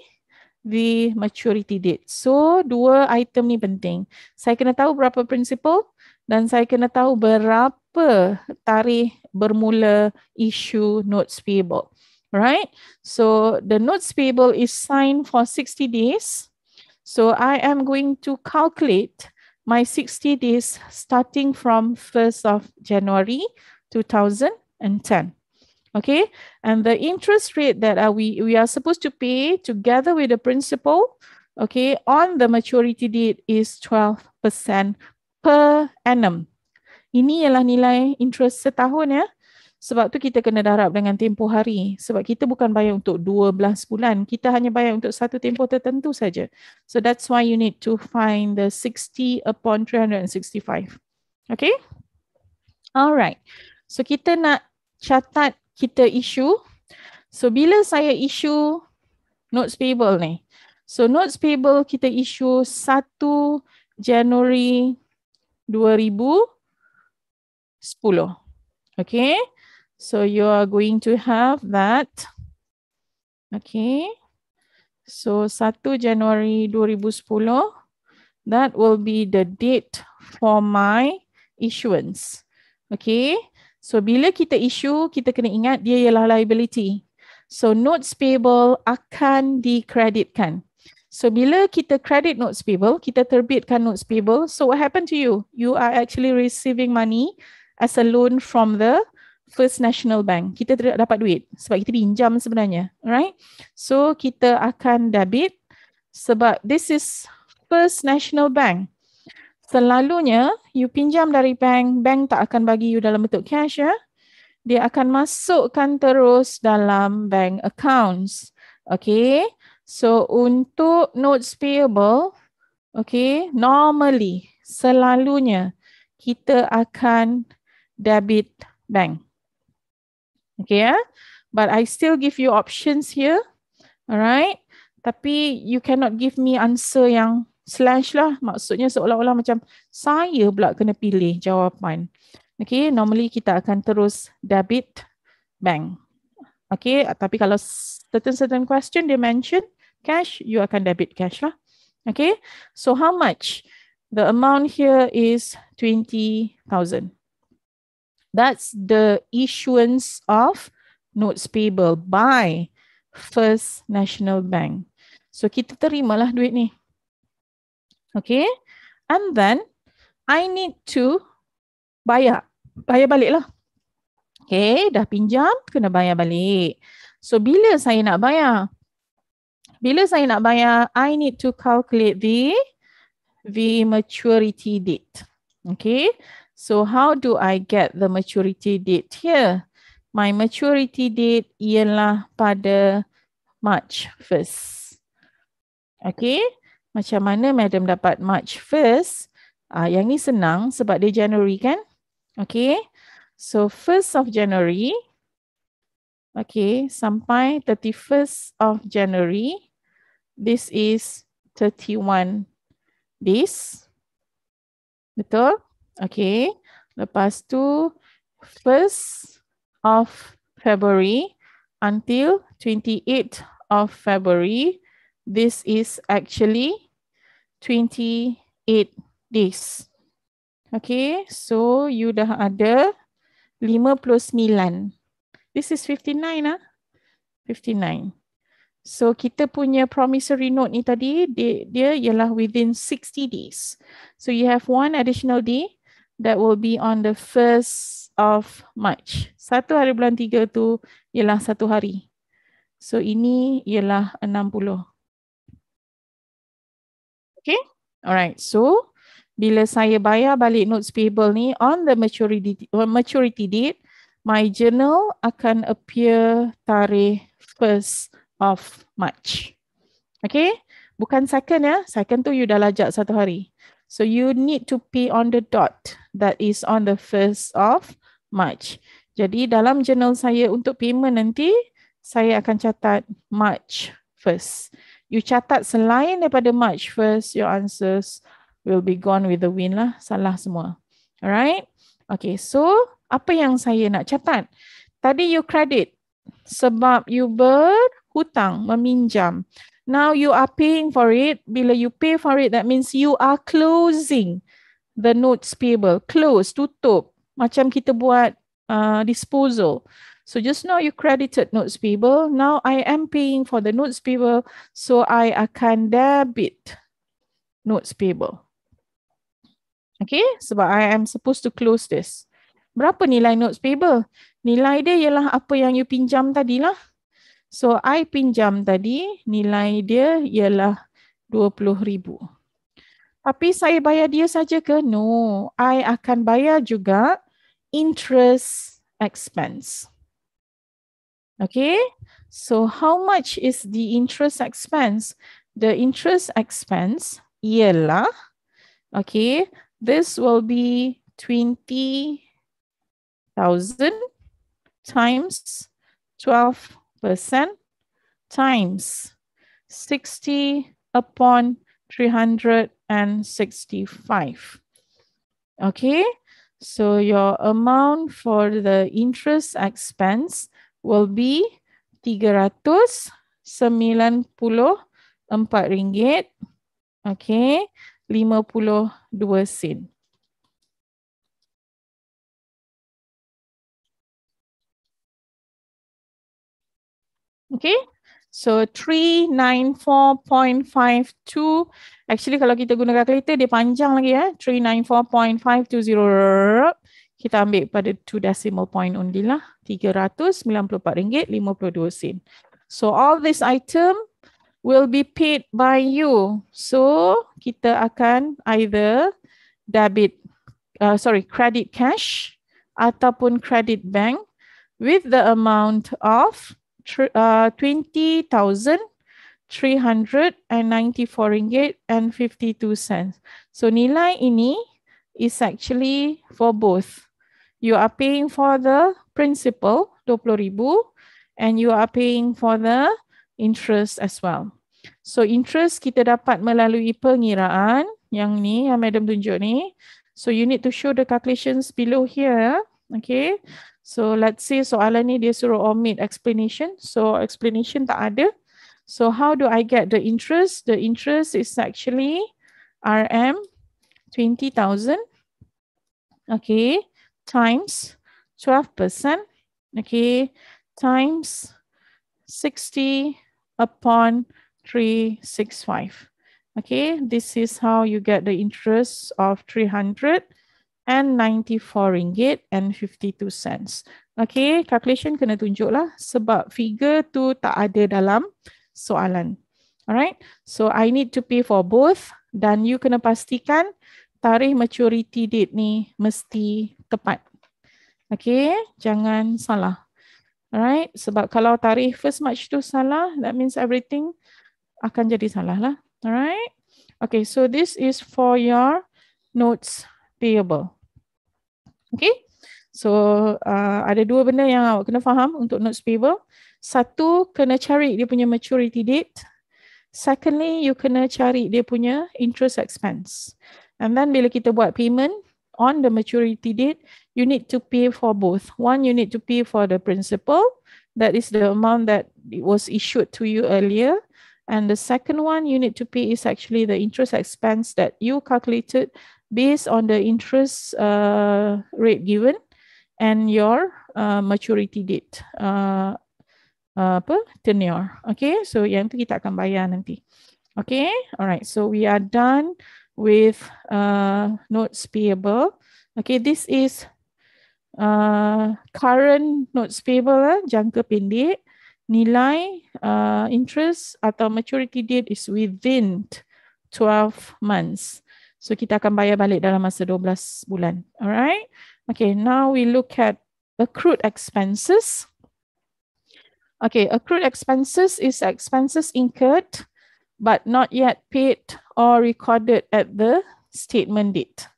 the maturity date. So, dua item ni penting. Saya kena tahu berapa principal dan saya kena tahu berapa tarikh bermula issue notes payable. Right? So, the notes payable is signed for 60 days. So I am going to calculate my 60 days starting from 1st of January 2010. Okay, and the interest rate that are uh, we, we are supposed to pay together with the principal, okay, on the maturity date is 12% per annum. Ini ialah nilai interest setahun ya. Sebab tu kita kena darab dengan tempoh hari. Sebab kita bukan bayar untuk 12 bulan. Kita hanya bayar untuk satu tempoh tertentu saja. So that's why you need to find the 60 upon 365. Okay? Alright. So kita nak catat kita issue. So bila saya issue notes payable ni. So notes payable kita issue 1 Januari 2010. Okay? So you are going to have that. Okay. So 1 January 2010, that will be the date for my issuance. Okay. So bila kita issue, kita kena ingat dia ialah liability. So notes payable akan dikreditkan. So bila kita credit notes payable, kita terbitkan notes payable. So what happened to you? You are actually receiving money as a loan from the First National Bank. Kita dapat duit sebab kita pinjam sebenarnya. Alright. So kita akan debit sebab this is First National Bank. Selalunya you pinjam dari bank, bank tak akan bagi you dalam bentuk cash ya. Dia akan masukkan terus dalam bank accounts. Okay. So untuk notes payable, okay, normally selalunya kita akan debit bank. Okay, yeah? but I still give you options here. Alright, tapi you cannot give me answer yang slash lah. Maksudnya seolah-olah macam saya pula kena pilih jawapan. Okay, normally kita akan terus debit bank. Okay, tapi kalau certain-certain question dia mention cash, you akan debit cash lah. Okay, so how much? The amount here is 20,000. That's the issuance of notes payable by First National Bank. So kita terimalah duit ni. Okay. And then I need to bayar. Bayar balik lah, Okay, dah pinjam, kena bayar balik. So bila saya nak bayar? Bila saya nak bayar, I need to calculate the the maturity date. Okay. So how do I get the maturity date here? My maturity date ialah pada March 1st. Okay, macam mana Madam dapat March 1st? Uh, ah, yang ni senang sebab dia January kan? Okay, so 1st of January. Okay, sampai 31st of January. This is 31 days. Betul? Okay. Lepas tu, first of February until 28th of February, this is actually 28 days. Okay, so you dah ada 59. This is 59 ah. 59. So kita punya promissory note ni tadi, dia, dia ialah within 60 days. So you have one additional day that will be on the 1st of March. Satu hari bulan tiga tu ialah satu hari. So ini ialah enam puluh. Okay. Alright. So bila saya bayar balik notes payable ni on the maturity maturity date, my journal akan appear tarikh 1st of March. Okay. Bukan second ya. Second tu you dah lajak satu hari. So you need to pay on the dot that is on the 1st of March. Jadi dalam jurnal saya untuk payment nanti saya akan catat March 1st. You catat selain daripada March 1st your answers will be gone with the wind lah. Salah semua. Alright. Okay so apa yang saya nak catat? Tadi you credit sebab you berhutang, meminjam. Now you are paying for it. Bila you pay for it, that means you are closing the notes payable. Close, tutup. Macam kita buat uh, disposal. So just now you credited notes payable. Now I am paying for the notes payable. So I akan debit notes payable. Okay, sebab I am supposed to close this. Berapa nilai notes payable? Nilai dia ialah apa yang you pinjam tadilah. So I pinjam tadi nilai dia ialah 20,000. Tapi saya bayar dia saja ke? No, I akan bayar juga interest expense. Okay, so how much is the interest expense? The interest expense ialah, okay, this will be 20,000 times 12,000. percent times 60 upon 365. Okay, so your amount for the interest expense will be 394 ringgit. Okay, 52 sen. Okay. So 394.52. Actually kalau kita guna kalkulator dia panjang lagi ya. Eh? 394.520. Kita ambil pada 2 decimal point only lah. RM394.52. So all this item will be paid by you. So kita akan either debit, uh, sorry, credit cash ataupun credit bank with the amount of 20,394 uh, ringgit and 52 cents. So nilai ini is actually for both. You are paying for the principal 20,000 and you are paying for the interest as well. So interest kita dapat melalui pengiraan yang ni yang madam tunjuk ni. So you need to show the calculations below here. Okay. So let's say soalan ni dia suruh omit explanation. So explanation tak ada. So how do I get the interest? The interest is actually RM 20,000. Okay. Times 12%. Okay. Times 60 upon 365. Okay. This is how you get the interest of 300. and 94 ringgit and 52 cents. Okay, calculation kena tunjuk lah sebab figure tu tak ada dalam soalan. Alright, so I need to pay for both dan you kena pastikan tarikh maturity date ni mesti tepat. Okay, jangan salah. Alright, sebab kalau tarikh first March tu salah, that means everything akan jadi salah lah. Alright, okay, so this is for your notes payable. Okay, so uh, ada dua benda yang awak kena faham untuk notes payable. Satu, kena cari dia punya maturity date. Secondly, you kena cari dia punya interest expense. And then bila kita buat payment on the maturity date, you need to pay for both. One, you need to pay for the principal. That is the amount that it was issued to you earlier. And the second one you need to pay is actually the interest expense that you calculated based on the interest uh, rate given and your uh, maturity date uh, apa tenure okay so yang tu kita akan bayar nanti okay alright so we are done with uh, notes payable okay this is uh, current notes payable eh, jangka pendek nilai uh, interest atau maturity date is within 12 months So kita akan bayar balik dalam masa 12 bulan. Alright. Okay, now we look at accrued expenses. Okay, accrued expenses is expenses incurred but not yet paid or recorded at the statement date.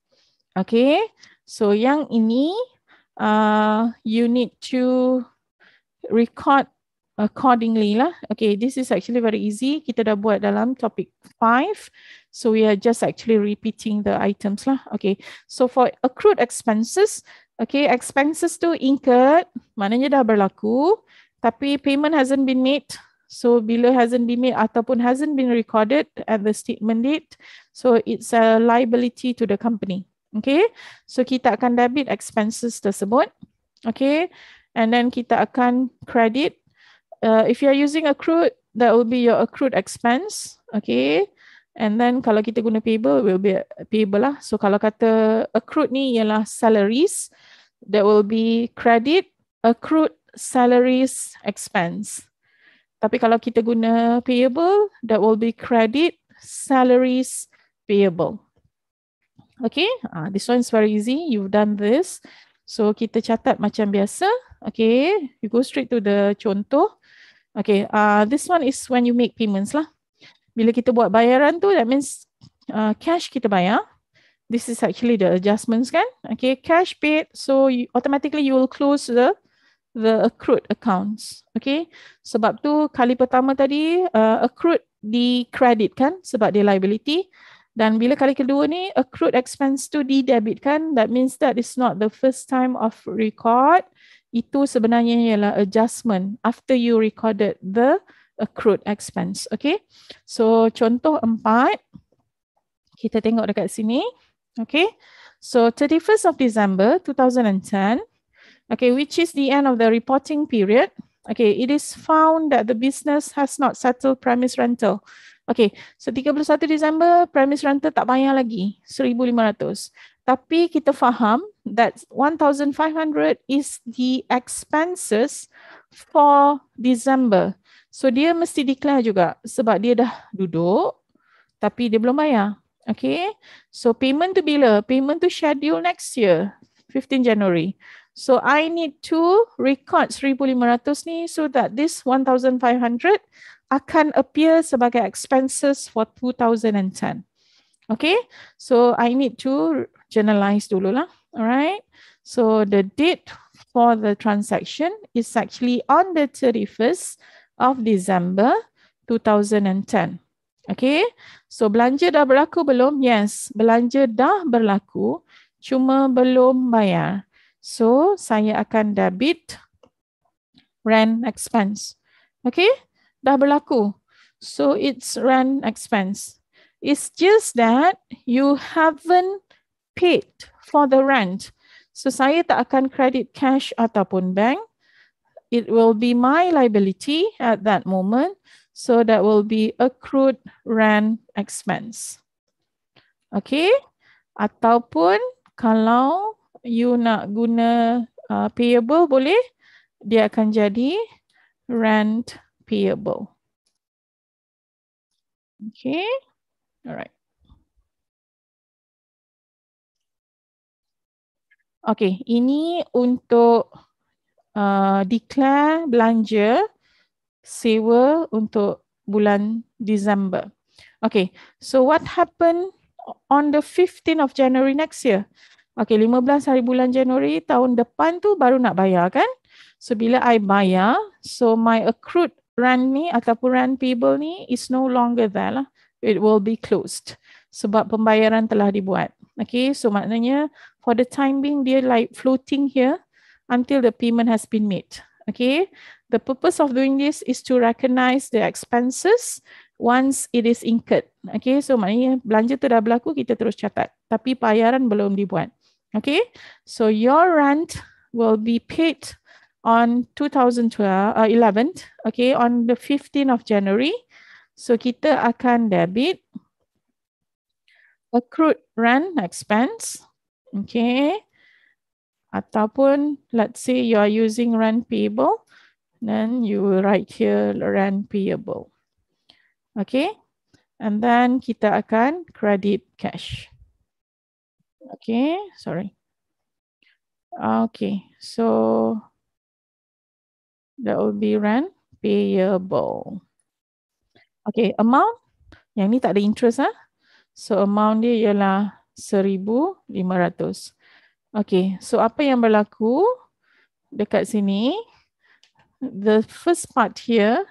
Okay, so yang ini uh, you need to record accordingly lah. Okay, this is actually very easy. Kita dah buat dalam topic 5. So we are just actually repeating the items lah. Okay. So for accrued expenses, okay, expenses to incurred, maknanya dah berlaku, tapi payment hasn't been made. So bila hasn't been made ataupun hasn't been recorded at the statement date, so it's a liability to the company. Okay. So kita akan debit expenses tersebut. Okay. And then kita akan credit. Uh, if you are using accrued, that will be your accrued expense. Okay. And then kalau kita guna payable, will be payable lah. So kalau kata accrued ni ialah salaries, that will be credit accrued salaries expense. Tapi kalau kita guna payable, that will be credit salaries payable. Okay, uh, this one is very easy. You've done this. So kita catat macam biasa. Okay, you go straight to the contoh. Okay, uh, this one is when you make payments lah bila kita buat bayaran tu that means uh, cash kita bayar this is actually the adjustments kan okay cash paid so you, automatically you will close the the accrued accounts okay sebab tu kali pertama tadi uh, accrued di credit kan sebab dia liability dan bila kali kedua ni accrued expense tu di debit kan that means that is not the first time of record itu sebenarnya ialah adjustment after you recorded the accrued expense. Okay. So contoh empat, kita tengok dekat sini. Okay. So 31st of December 2010. Okay, which is the end of the reporting period. Okay, it is found that the business has not settled premise rental. Okay, so 31 Disember premise rental tak bayar lagi 1500. Tapi kita faham that 1500 is the expenses for December. So dia mesti declare juga sebab dia dah duduk tapi dia belum bayar. Okay. So payment tu bila? Payment tu schedule next year. 15 January. So I need to record 1500 ni so that this 1500 akan appear sebagai expenses for 2010. Okay. So I need to generalize dulu lah. Alright. So the date for the transaction is actually on the 31st of December 2010. Okay, so belanja dah berlaku belum? Yes, belanja dah berlaku, cuma belum bayar. So, saya akan debit rent expense. Okay, dah berlaku. So, it's rent expense. It's just that you haven't paid for the rent. So, saya tak akan credit cash ataupun bank it will be my liability at that moment. So that will be accrued rent expense. Okay. Ataupun kalau you nak guna uh, payable boleh, dia akan jadi rent payable. Okay. Alright. Okay, ini untuk uh, declare belanja sewa untuk bulan Disember. Okay, so what happen on the 15th of January next year? Okay, 15 hari bulan Januari tahun depan tu baru nak bayar kan? So bila I bayar, so my accrued rent ni ataupun rent payable ni is no longer there lah. It will be closed sebab pembayaran telah dibuat. Okay, so maknanya for the time being dia like floating here until the payment has been made. Okay, the purpose of doing this is to recognize the expenses once it is incurred. Okay, so maknanya belanja tu dah berlaku, kita terus catat. Tapi bayaran belum dibuat. Okay, so your rent will be paid on 2012, uh, 11th, okay, on the 15th of January. So kita akan debit accrued rent expense, okay, ataupun let's say you are using rent payable then you will write here rent payable okay and then kita akan credit cash okay sorry okay so that will be rent payable okay amount yang ni tak ada interest ah ha? so amount dia ialah 1500 Okay, so apa yang berlaku dekat sini? The first part here,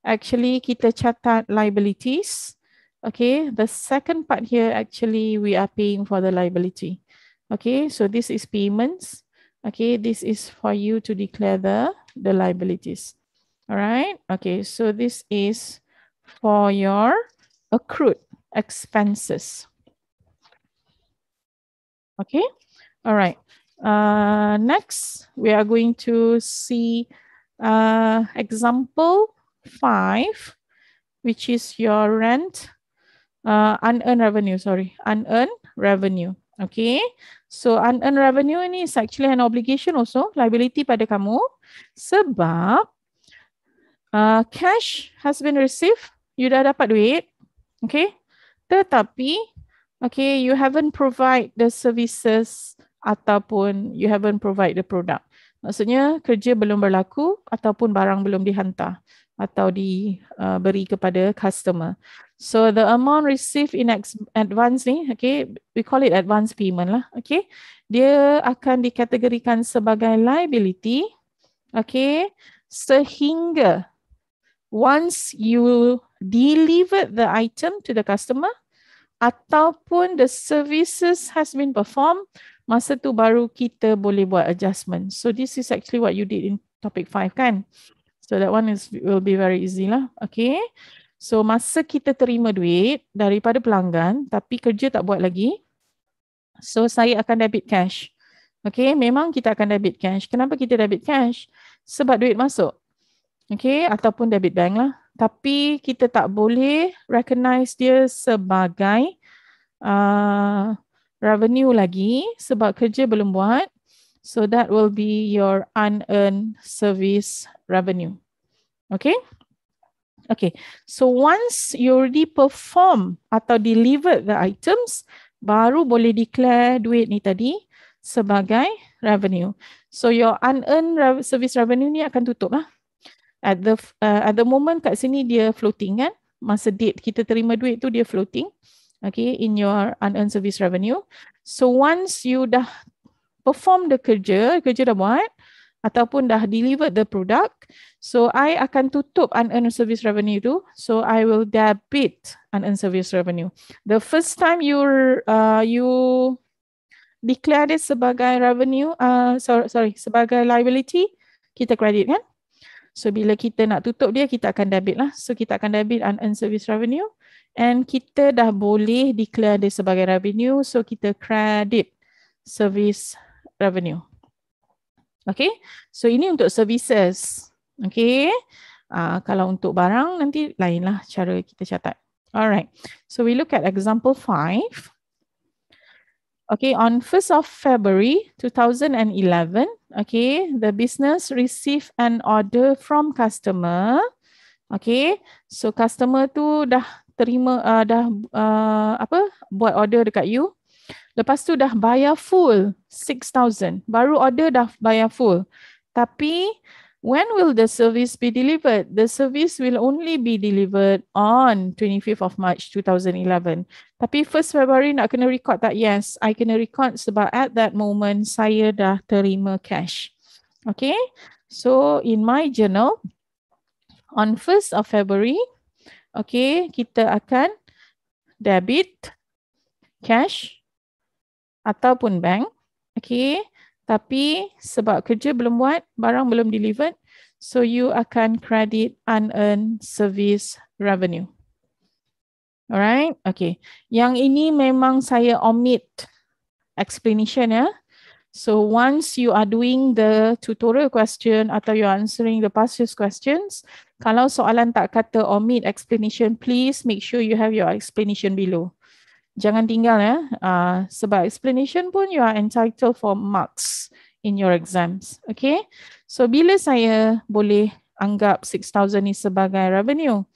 actually kita catat liabilities. Okay, the second part here actually we are paying for the liability. Okay, so this is payments. Okay, this is for you to declare the the liabilities. Alright, Okay, so this is for your accrued expenses. Okay. All right. Uh, next, we are going to see uh, example five, which is your rent, uh, unearned revenue, sorry, unearned revenue. Okay, so unearned revenue ini is actually an obligation also, liability pada kamu sebab uh, cash has been received, you dah dapat duit, okay, tetapi okay, you haven't provide the services ataupun you haven't provide the product. Maksudnya kerja belum berlaku ataupun barang belum dihantar atau diberi uh, kepada customer. So the amount received in advance ni, okay, we call it advance payment lah, okay. Dia akan dikategorikan sebagai liability, okay, sehingga once you delivered the item to the customer ataupun the services has been performed, masa tu baru kita boleh buat adjustment. So this is actually what you did in topic 5 kan? So that one is will be very easy lah. Okay. So masa kita terima duit daripada pelanggan tapi kerja tak buat lagi. So saya akan debit cash. Okay, memang kita akan debit cash. Kenapa kita debit cash? Sebab duit masuk. Okay, ataupun debit bank lah. Tapi kita tak boleh recognize dia sebagai uh, revenue lagi sebab kerja belum buat. So that will be your unearned service revenue. Okay? Okay. So once you already perform atau deliver the items, baru boleh declare duit ni tadi sebagai revenue. So your unearned re- service revenue ni akan tutup lah. At the uh, at the moment kat sini dia floating kan? Masa date kita terima duit tu dia floating okay, in your unearned service revenue. So once you dah perform the kerja, kerja dah buat, ataupun dah deliver the product, so I akan tutup unearned service revenue tu. So I will debit unearned service revenue. The first time you uh, you declare it sebagai revenue, uh, sorry, sorry, sebagai liability, kita credit kan? So bila kita nak tutup dia, kita akan debit lah. So kita akan debit unearned service revenue and kita dah boleh declare dia sebagai revenue so kita credit service revenue okay so ini untuk services okay uh, kalau untuk barang nanti lainlah cara kita catat alright so we look at example 5 okay on 1st of february 2011 okay the business receive an order from customer Okay, so customer tu dah terima uh, dah uh, apa buat order dekat you lepas tu dah bayar full 6000 baru order dah bayar full tapi when will the service be delivered the service will only be delivered on 25th of march 2011 tapi 1 february nak kena record tak yes i kena record sebab at that moment saya dah terima cash okay so in my journal on 1st of february Okey, kita akan debit cash ataupun bank. Okey, tapi sebab kerja belum buat, barang belum delivered, so you akan credit unearned service revenue. Alright, okey. Yang ini memang saya omit explanation ya. So once you are doing the tutorial question atau you are answering the past years questions, kalau soalan tak kata omit explanation, please make sure you have your explanation below. Jangan tinggal ya. Uh, sebab explanation pun you are entitled for marks in your exams. Okay. So bila saya boleh anggap 6,000 ni sebagai revenue?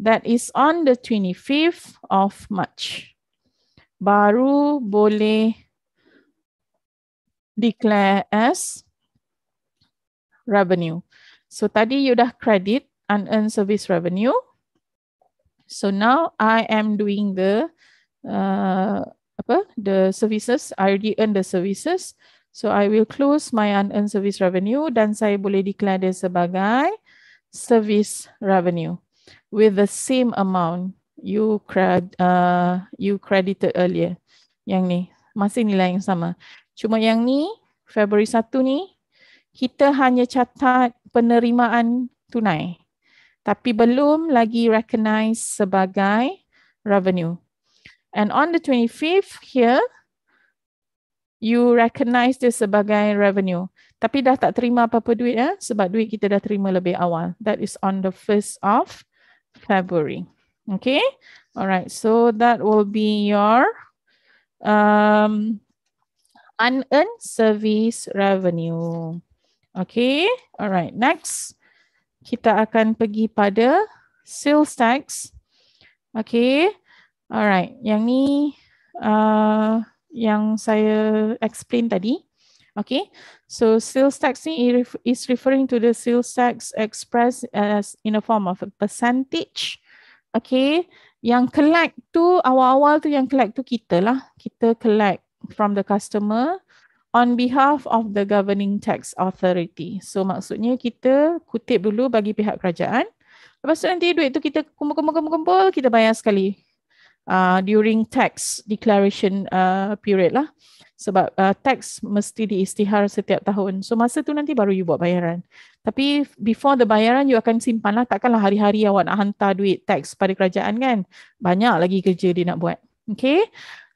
That is on the 25th of March. Baru boleh declare as revenue. So tadi you dah credit unearned service revenue. So now I am doing the uh, apa the services. I already earn the services. So I will close my unearned service revenue dan saya boleh declare dia sebagai service revenue with the same amount you cred uh, you credited earlier. Yang ni masih nilai yang sama. Cuma yang ni February 1 ni kita hanya catat penerimaan tunai tapi belum lagi recognized sebagai revenue. And on the 25th here, you recognize this sebagai revenue. Tapi dah tak terima apa-apa duit ya, sebab duit kita dah terima lebih awal. That is on the 1st of February. Okay, alright. So that will be your um, unearned service revenue. Okay, alright. Next kita akan pergi pada sales tax. Okay. Alright. Yang ni uh, yang saya explain tadi. Okay. So sales tax ni is referring to the sales tax expressed as in a form of a percentage. Okay. Yang collect tu awal-awal tu yang collect tu kita lah. Kita collect from the customer on behalf of the governing tax authority. So maksudnya kita kutip dulu bagi pihak kerajaan. Lepas tu nanti duit tu kita kumpul-kumpul-kumpul, kita bayar sekali. Uh, during tax declaration uh, period lah. Sebab uh, tax mesti diistihar setiap tahun. So masa tu nanti baru you buat bayaran. Tapi before the bayaran you akan simpan lah. Takkanlah hari-hari awak nak hantar duit tax pada kerajaan kan. Banyak lagi kerja dia nak buat. Okay.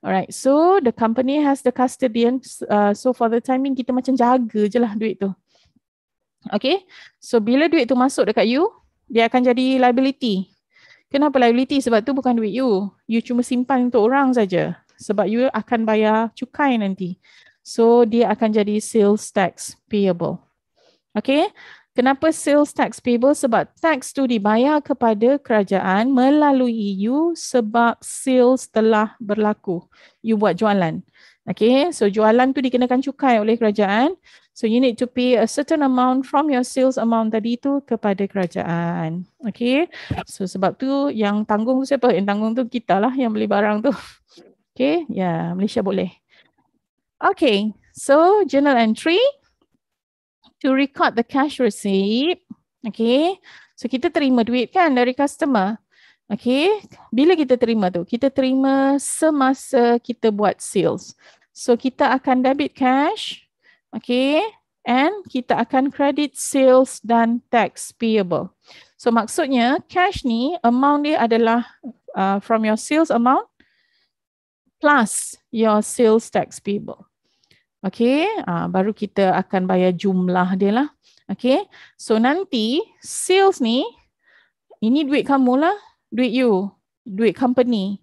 Alright, so the company has the custodian. Uh, so for the timing, kita macam jaga je lah duit tu. Okay, so bila duit tu masuk dekat you, dia akan jadi liability. Kenapa liability? Sebab tu bukan duit you. You cuma simpan untuk orang saja. Sebab you akan bayar cukai nanti. So dia akan jadi sales tax payable. Okay, Kenapa sales tax payable? Sebab tax tu dibayar kepada kerajaan melalui you e sebab sales telah berlaku. You buat jualan. Okay, so jualan tu dikenakan cukai oleh kerajaan. So you need to pay a certain amount from your sales amount tadi tu kepada kerajaan. Okay, so sebab tu yang tanggung tu siapa? Yang tanggung tu kita lah yang beli barang tu. Okay, ya yeah, Malaysia boleh. Okay, so journal entry to record the cash receipt. Okay. So kita terima duit kan dari customer. Okay. Bila kita terima tu? Kita terima semasa kita buat sales. So kita akan debit cash. Okay. And kita akan credit sales dan tax payable. So maksudnya cash ni amount dia adalah uh, from your sales amount plus your sales tax payable. Okay, uh, baru kita akan bayar jumlah dia lah. Okay, so nanti sales ni, ini duit kamu lah, duit you, duit company.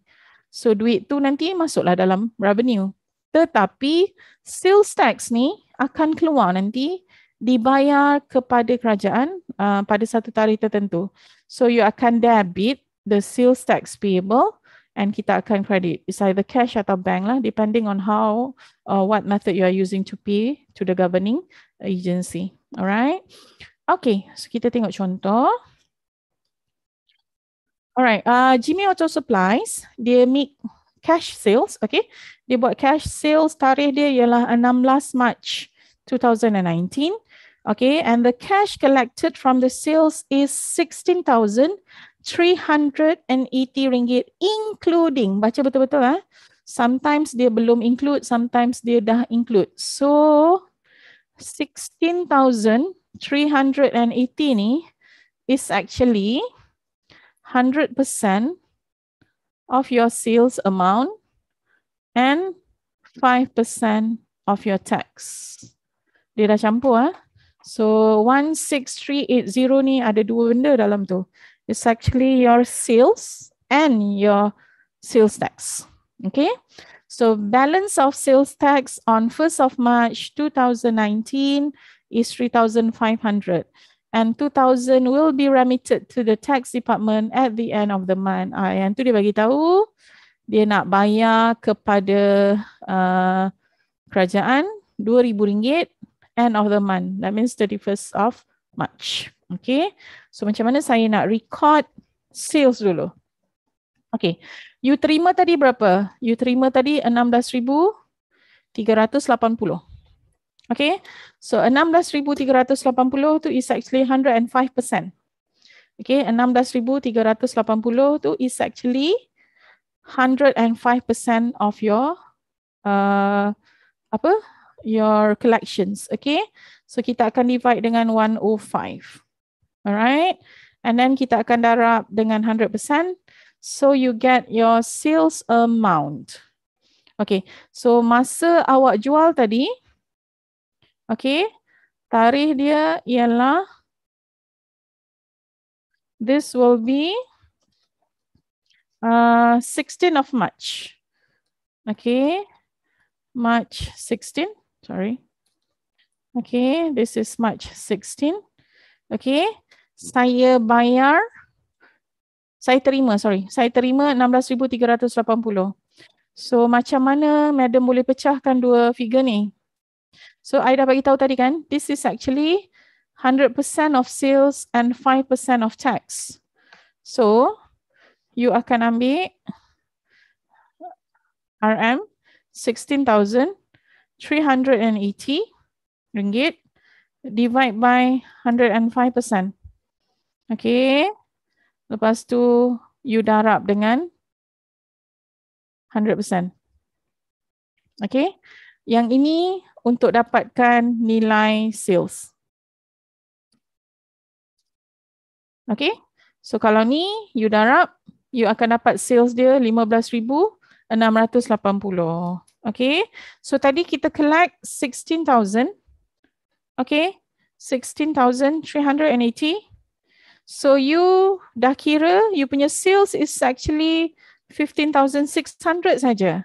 So duit tu nanti masuklah dalam revenue. Tetapi sales tax ni akan keluar nanti dibayar kepada kerajaan uh, pada satu tarikh tertentu. So you akan debit the sales tax payable and kita akan credit. It's either cash atau bank lah, depending on how or uh, what method you are using to pay to the governing agency. Alright. Okay, so kita tengok contoh. Alright, uh, Jimmy Auto Supplies, dia make cash sales, okay? Dia buat cash sales, tarikh dia ialah 16 March 2019. Okay, and the cash collected from the sales is 16,000 380 ringgit including baca betul-betul ah sometimes dia belum include sometimes dia dah include so 16380 ni is actually 100% of your sales amount and 5% of your tax dia dah campur ah so 16380 ni ada dua benda dalam tu is actually your sales and your sales tax. Okay, so balance of sales tax on 1st of March 2019 is 3,500 and 2,000 will be remitted to the tax department at the end of the month. Ah, yang tu dia bagi tahu dia nak bayar kepada uh, kerajaan RM2,000 end of the month. That means 31st of March. Okay. So macam mana saya nak record sales dulu. Okay. You terima tadi berapa? You terima tadi 16,380. Okay. So 16,380 tu is actually 105%. Okay, enam belas ribu tiga ratus lapan puluh tu is actually hundred and five percent of your uh, apa? Your collections, okay? So kita akan divide dengan one o oh five. Alright. And then kita akan darab dengan 100%. So you get your sales amount. Okay. So masa awak jual tadi. Okay. Tarikh dia ialah. This will be uh, 16 of March. Okay. March 16. Sorry. Okay. This is March 16. Okay saya bayar saya terima sorry saya terima 16380 so macam mana madam boleh pecahkan dua figure ni so i dah bagi tahu tadi kan this is actually 100% of sales and 5% of tax so you akan ambil rm 16380 ringgit divide by 105% Okey. Lepas tu you darab dengan 100%. Okey. Yang ini untuk dapatkan nilai sales. Okey. So kalau ni you darab, you akan dapat sales dia 15,680. Okay, So tadi kita collect 16,000. Okey. 16,380. So you dah kira you punya sales is actually 15,600 saja.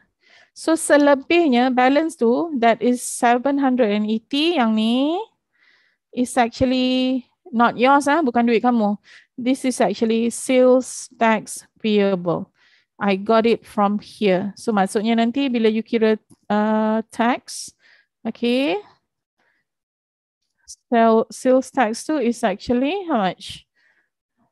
So selebihnya balance tu that is 780 yang ni is actually not yours ah bukan duit kamu. This is actually sales tax payable. I got it from here. So maksudnya nanti bila you kira uh, tax, okay, sales tax tu is actually how much?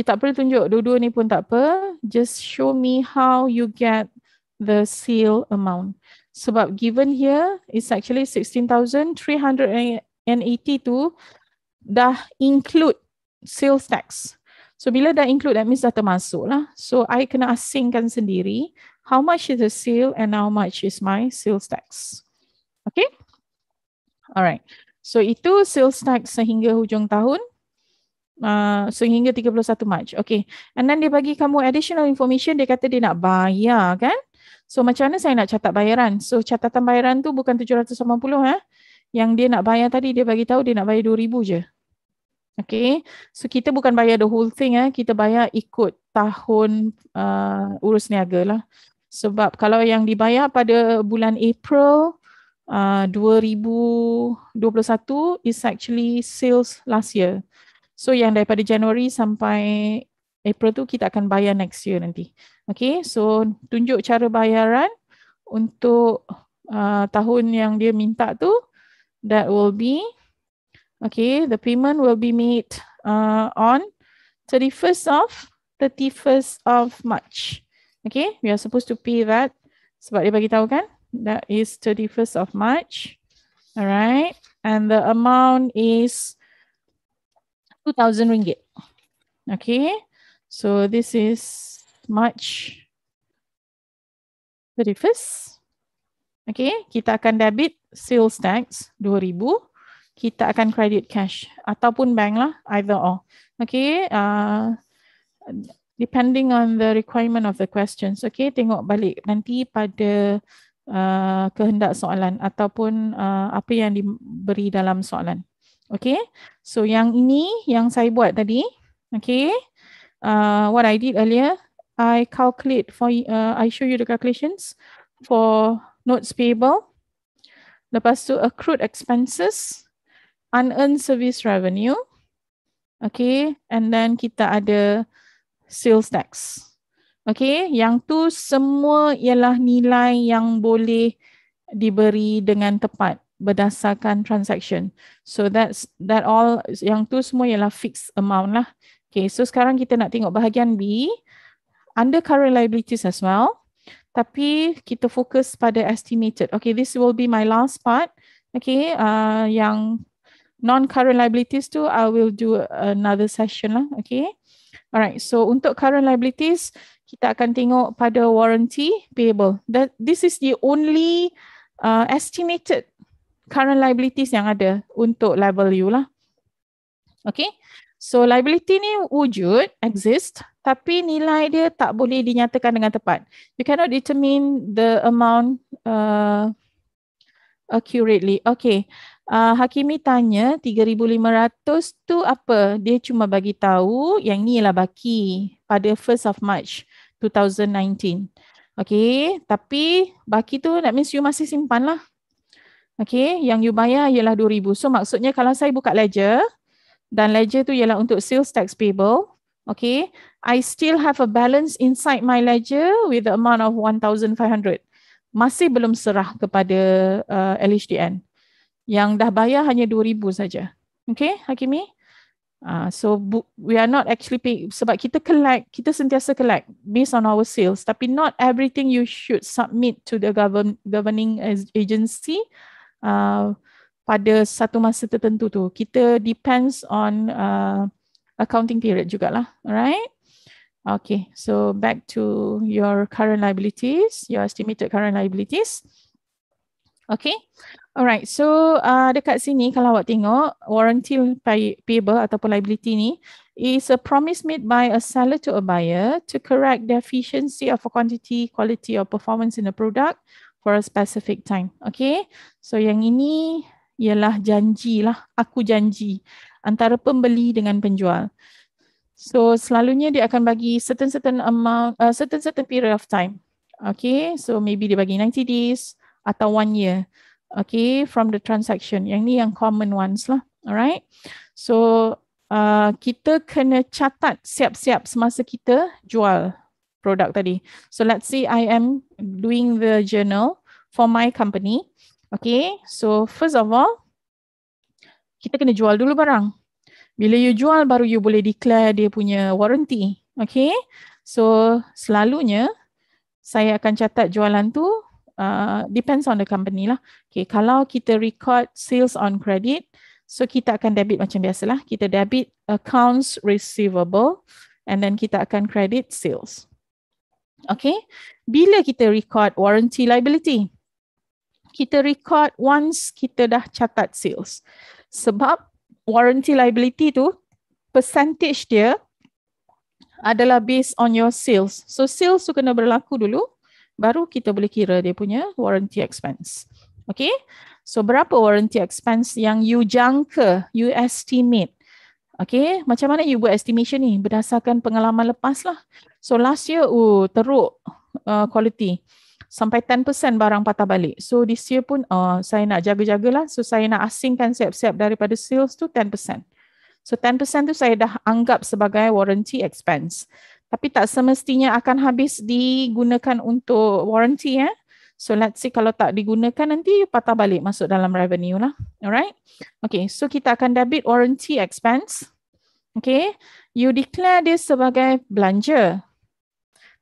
You tak perlu tunjuk dua-dua ni pun tak apa. Just show me how you get the sale amount. Sebab given here is actually 16,380 tu dah include sales tax. So bila dah include that means dah termasuk lah. So I kena asingkan sendiri how much is the sale and how much is my sales tax. Okay. Alright. So itu sales tax sehingga hujung tahun. Ah, sehingga 31 Mac. Okay. And then dia bagi kamu additional information. Dia kata dia nak bayar kan. So macam mana saya nak catat bayaran? So catatan bayaran tu bukan 780 ha? Eh? Yang dia nak bayar tadi dia bagi tahu dia nak bayar 2000 je. Okay. So kita bukan bayar the whole thing ha? Kita bayar ikut tahun uh, urus niaga lah. Sebab kalau yang dibayar pada bulan April ah, uh, 2021 is actually sales last year. So yang daripada Januari sampai April tu kita akan bayar next year nanti. Okay, so tunjuk cara bayaran untuk uh, tahun yang dia minta tu. That will be, okay, the payment will be made uh, on 31st of 31st of March. Okay, we are supposed to pay that sebab dia bagi tahu kan. That is 31st of March. Alright, and the amount is 2000 ringgit okay so this is march 31st okay kita akan debit sales tax 2000 kita akan credit cash ataupun bank lah either or okay uh, depending on the requirement of the questions. Okay, tengok balik nanti pada uh, kehendak soalan ataupun uh, apa yang diberi dalam soalan. Okay, so yang ini yang saya buat tadi. Okay, uh, what I did earlier, I calculate for, uh, I show you the calculations for notes payable. Lepas tu accrued expenses, unearned service revenue. Okay, and then kita ada sales tax. Okay, yang tu semua ialah nilai yang boleh diberi dengan tepat berdasarkan transaction. So that's that all yang tu semua ialah fixed amount lah. Okay, so sekarang kita nak tengok bahagian B under current liabilities as well. Tapi kita fokus pada estimated. Okay, this will be my last part. Okay, uh, yang non-current liabilities tu, I will do another session lah. Okay. Alright, so untuk current liabilities, kita akan tengok pada warranty payable. That, this is the only uh, estimated current liabilities yang ada untuk level you lah. Okay, so liability ni wujud, exist, tapi nilai dia tak boleh dinyatakan dengan tepat. You cannot determine the amount uh, accurately. Okay, uh, Hakimi tanya 3,500 tu apa? Dia cuma bagi tahu yang ni lah baki pada 1st of March 2019. Okay, tapi baki tu that means you masih simpan lah. Okay, yang you bayar ialah RM2,000. So maksudnya kalau saya buka ledger dan ledger tu ialah untuk sales tax payable. Okay, I still have a balance inside my ledger with the amount of RM1,500. Masih belum serah kepada uh, LHDN. Yang dah bayar hanya RM2,000 saja. Okay, Hakimi? Uh, so we are not actually pay- sebab kita collect, kita sentiasa collect based on our sales. Tapi not everything you should submit to the govern- governing agency uh, pada satu masa tertentu tu. Kita depends on uh, accounting period jugalah. Alright. Okay, so back to your current liabilities, your estimated current liabilities. Okay, alright. So uh, dekat sini kalau awak tengok, warranty pay- payable ataupun liability ni is a promise made by a seller to a buyer to correct deficiency of a quantity, quality or performance in a product for a specific time. Okay. So yang ini ialah janji lah. Aku janji antara pembeli dengan penjual. So selalunya dia akan bagi certain-certain amount, uh, certain-certain period of time. Okay. So maybe dia bagi 90 days atau one year. Okay. From the transaction. Yang ni yang common ones lah. Alright. So uh, kita kena catat siap-siap semasa kita jual product tadi. So let's say I am doing the journal for my company. Okay, so first of all, kita kena jual dulu barang. Bila you jual baru you boleh declare dia punya warranty. Okay, so selalunya saya akan catat jualan tu uh, depends on the company lah. Okay, kalau kita record sales on credit, so kita akan debit macam biasalah. Kita debit accounts receivable and then kita akan credit sales okay bila kita record warranty liability kita record once kita dah catat sales sebab warranty liability tu percentage dia adalah based on your sales so sales tu kena berlaku dulu baru kita boleh kira dia punya warranty expense okay so berapa warranty expense yang you jangka you estimate Okay, macam mana you buat estimation ni? Berdasarkan pengalaman lepas lah. So last year, oh, teruk uh, quality. Sampai 10% barang patah balik. So this year pun uh, saya nak jaga-jagalah. So saya nak asingkan siap-siap daripada sales tu 10%. So 10% tu saya dah anggap sebagai warranty expense. Tapi tak semestinya akan habis digunakan untuk warranty. Eh? So let's see kalau tak digunakan nanti patah balik masuk dalam revenue lah. Alright. Okay so kita akan debit warranty expense. Okay. You declare this sebagai belanja. Belanja.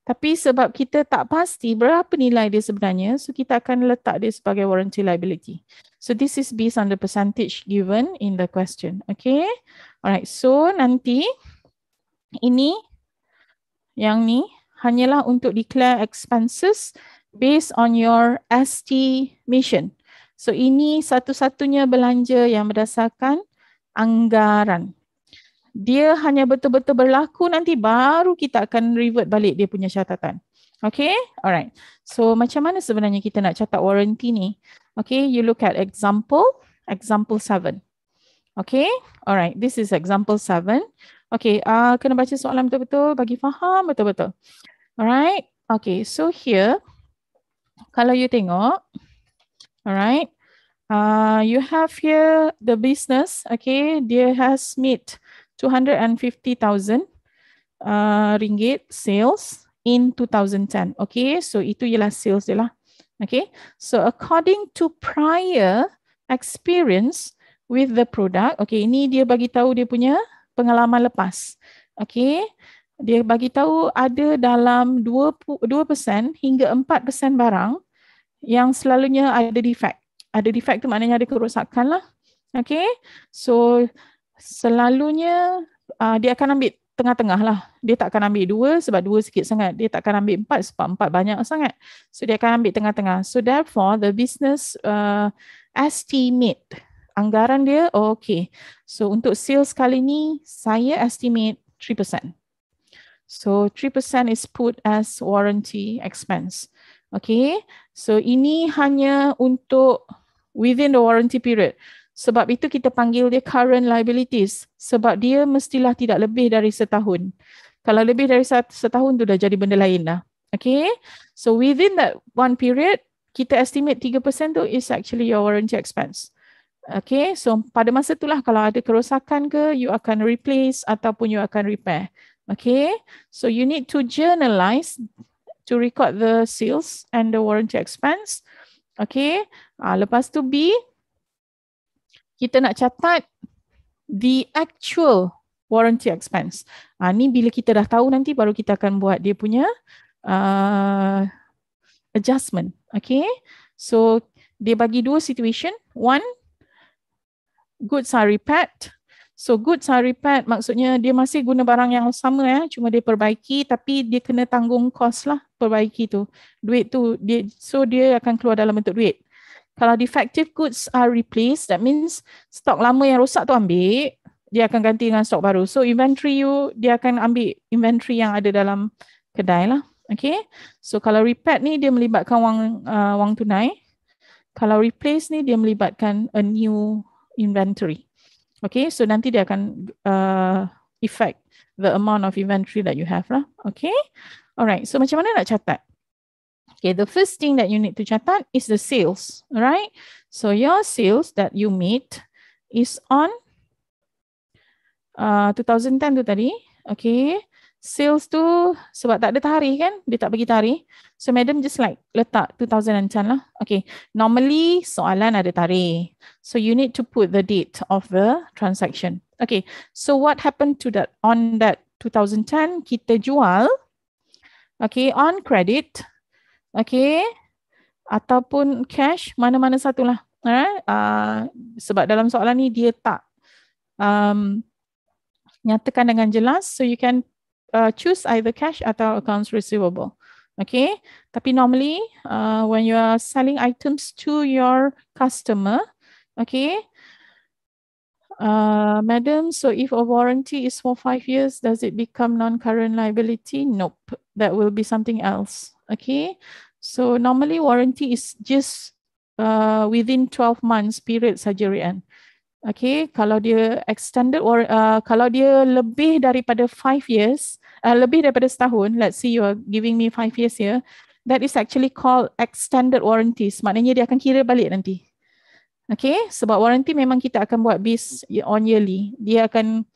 Tapi sebab kita tak pasti berapa nilai dia sebenarnya, so kita akan letak dia sebagai warranty liability. So this is based on the percentage given in the question. Okay. Alright. So nanti ini yang ni hanyalah untuk declare expenses based on your estimation. So ini satu-satunya belanja yang berdasarkan anggaran dia hanya betul-betul berlaku nanti baru kita akan revert balik dia punya catatan. Okay, alright. So macam mana sebenarnya kita nak catat warranty ni? Okay, you look at example, example 7. Okay, alright. This is example 7. Okay, ah uh, kena baca soalan betul-betul bagi faham betul-betul. Alright, okay. So here, kalau you tengok, alright, ah uh, you have here the business, okay, dia has made 250,000 uh, ringgit sales in 2010. Okay, so itu ialah sales dia lah. Okay, so according to prior experience with the product, okay, ini dia bagi tahu dia punya pengalaman lepas. Okay, dia bagi tahu ada dalam 2%, 2% hingga 4% barang yang selalunya ada defect. Ada defect tu maknanya ada kerosakan lah. Okay, so selalunya uh, dia akan ambil tengah-tengah lah. Dia tak akan ambil dua sebab dua sikit sangat. Dia tak akan ambil empat sebab empat banyak sangat. So dia akan ambil tengah-tengah. So therefore the business uh, estimate anggaran dia oh, okay. So untuk sales kali ni saya estimate 3%. So 3% is put as warranty expense. Okay. So ini hanya untuk within the warranty period. Sebab itu kita panggil dia current liabilities. Sebab dia mestilah tidak lebih dari setahun. Kalau lebih dari setahun tu dah jadi benda lain lah. Okay. So within that one period, kita estimate 3% tu is actually your warranty expense. Okay. So pada masa itulah kalau ada kerosakan ke, you akan replace ataupun you akan repair. Okay. So you need to journalize to record the sales and the warranty expense. Okay. Uh, lepas tu B, kita nak catat the actual warranty expense. Ha, ni bila kita dah tahu nanti baru kita akan buat dia punya uh, adjustment. Okay. So dia bagi dua situation. One, goods are repaired. So goods are repaired maksudnya dia masih guna barang yang sama ya. Eh. Cuma dia perbaiki tapi dia kena tanggung kos lah perbaiki tu. Duit tu. dia So dia akan keluar dalam bentuk duit kalau defective goods are replaced, that means stok lama yang rosak tu ambil, dia akan ganti dengan stok baru. So inventory you, dia akan ambil inventory yang ada dalam kedai lah. Okay. So kalau repair ni, dia melibatkan wang uh, wang tunai. Kalau replace ni, dia melibatkan a new inventory. Okay. So nanti dia akan uh, effect the amount of inventory that you have lah. Okay. Alright. So macam mana nak catat? Okay, the first thing that you need to catat is the sales, right? So your sales that you meet is on uh, 2010 tu tadi. Okay, sales tu sebab tak ada tarikh kan? Dia tak bagi tarikh. So madam just like letak 2010 lah. Okay, normally soalan ada tarikh. So you need to put the date of the transaction. Okay, so what happened to that on that 2010 kita jual Okay, on credit, okay ataupun cash mana-mana satulah right? uh, ah, sebab dalam soalan ni dia tak um, nyatakan dengan jelas so you can uh, choose either cash atau accounts receivable okay tapi normally uh, when you are selling items to your customer okay uh, madam so if a warranty is for five years does it become non-current liability nope that will be something else okay so normally warranty is just uh, within 12 months period saja Rian. Okay, kalau dia extended or uh, kalau dia lebih daripada 5 years, uh, lebih daripada setahun, let's see you are giving me 5 years here, that is actually called extended warranties. Maknanya dia akan kira balik nanti. Okay, sebab warranty memang kita akan buat based on yearly. Dia akan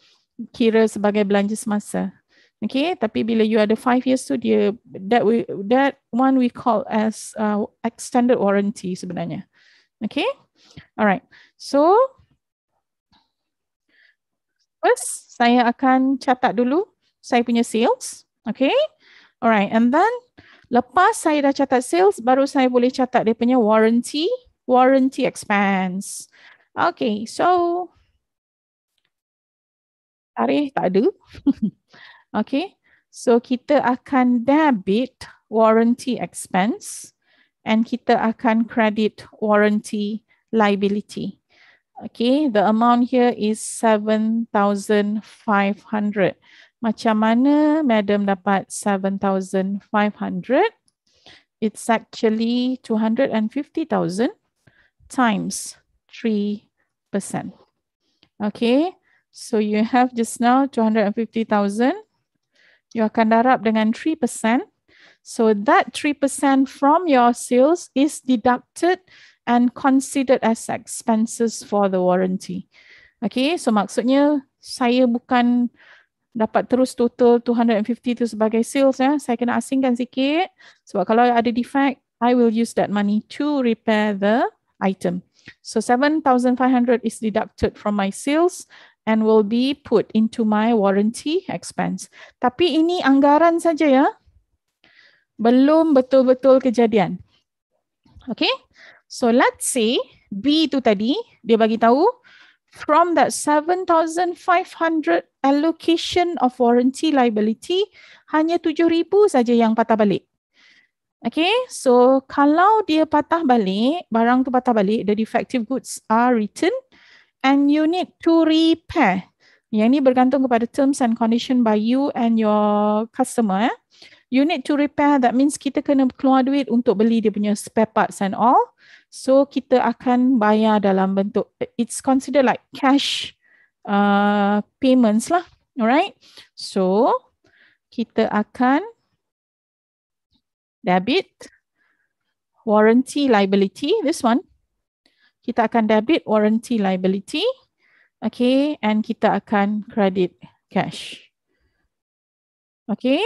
kira sebagai belanja semasa. Okay, tapi bila you ada five years tu dia that we that one we call as uh, extended warranty sebenarnya. Okay? Alright. So first saya akan catat dulu saya punya sales. Okay? Alright, and then lepas saya dah catat sales baru saya boleh catat dia punya warranty, warranty expense. Okay, so tarikh tak ada. Okay, so kita akan debit warranty expense and kita akan credit warranty liability. Okay, the amount here is 7,500. Macam mana madam dapat 7,500? It's actually 250,000 times 3%. Okay, so you have just now you akan darab dengan 3%. So that 3% from your sales is deducted and considered as expenses for the warranty. Okay, so maksudnya saya bukan dapat terus total 250 tu sebagai sales ya. Saya kena asingkan sikit sebab kalau ada defect, I will use that money to repair the item. So 7500 is deducted from my sales and will be put into my warranty expense. Tapi ini anggaran saja ya. Belum betul-betul kejadian. Okay. So let's say B tu tadi dia bagi tahu from that 7500 allocation of warranty liability hanya 7000 saja yang patah balik. Okay, so kalau dia patah balik, barang tu patah balik, the defective goods are returned, and you need to repair. Yang ni bergantung kepada terms and condition by you and your customer. Eh. You need to repair that means kita kena keluar duit untuk beli dia punya spare parts and all. So kita akan bayar dalam bentuk it's considered like cash uh, payments lah. Alright. So kita akan debit warranty liability this one kita akan debit warranty liability okay and kita akan credit cash okay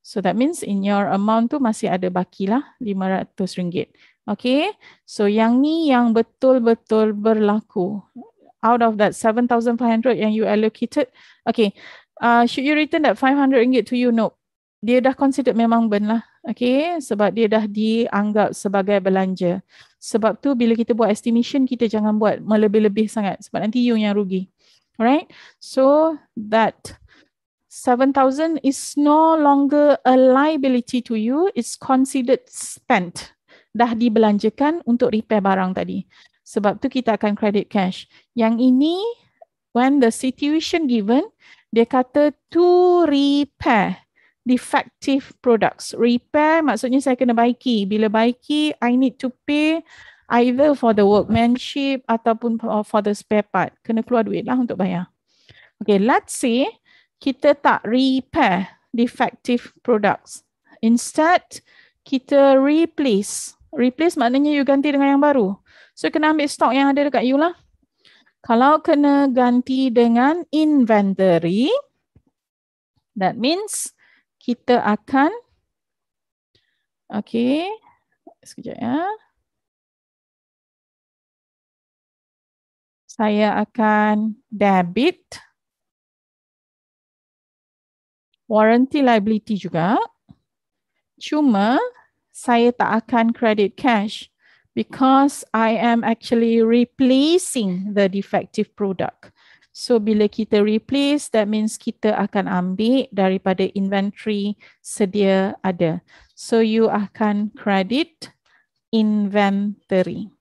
so that means in your amount tu masih ada baki lah RM500 okay so yang ni yang betul-betul berlaku out of that 7500 yang you allocated okay uh, should you return that 500 ringgit to you nope dia dah considered memang burn lah Okay, sebab dia dah dianggap sebagai belanja. Sebab tu bila kita buat estimation, kita jangan buat melebih-lebih sangat sebab nanti you yang rugi. Alright, so that 7,000 is no longer a liability to you, it's considered spent. Dah dibelanjakan untuk repair barang tadi. Sebab tu kita akan credit cash. Yang ini, when the situation given, dia kata to repair defective products. Repair maksudnya saya kena baiki. Bila baiki, I need to pay either for the workmanship ataupun uh, for the spare part. Kena keluar duit lah untuk bayar. Okay, let's say kita tak repair defective products. Instead, kita replace. Replace maknanya you ganti dengan yang baru. So, kena ambil stok yang ada dekat you lah. Kalau kena ganti dengan inventory, that means kita akan okey sekejap ya saya akan debit warranty liability juga cuma saya tak akan credit cash because i am actually replacing the defective product So bila kita replace, that means kita akan ambil daripada inventory sedia ada. So you akan credit inventory.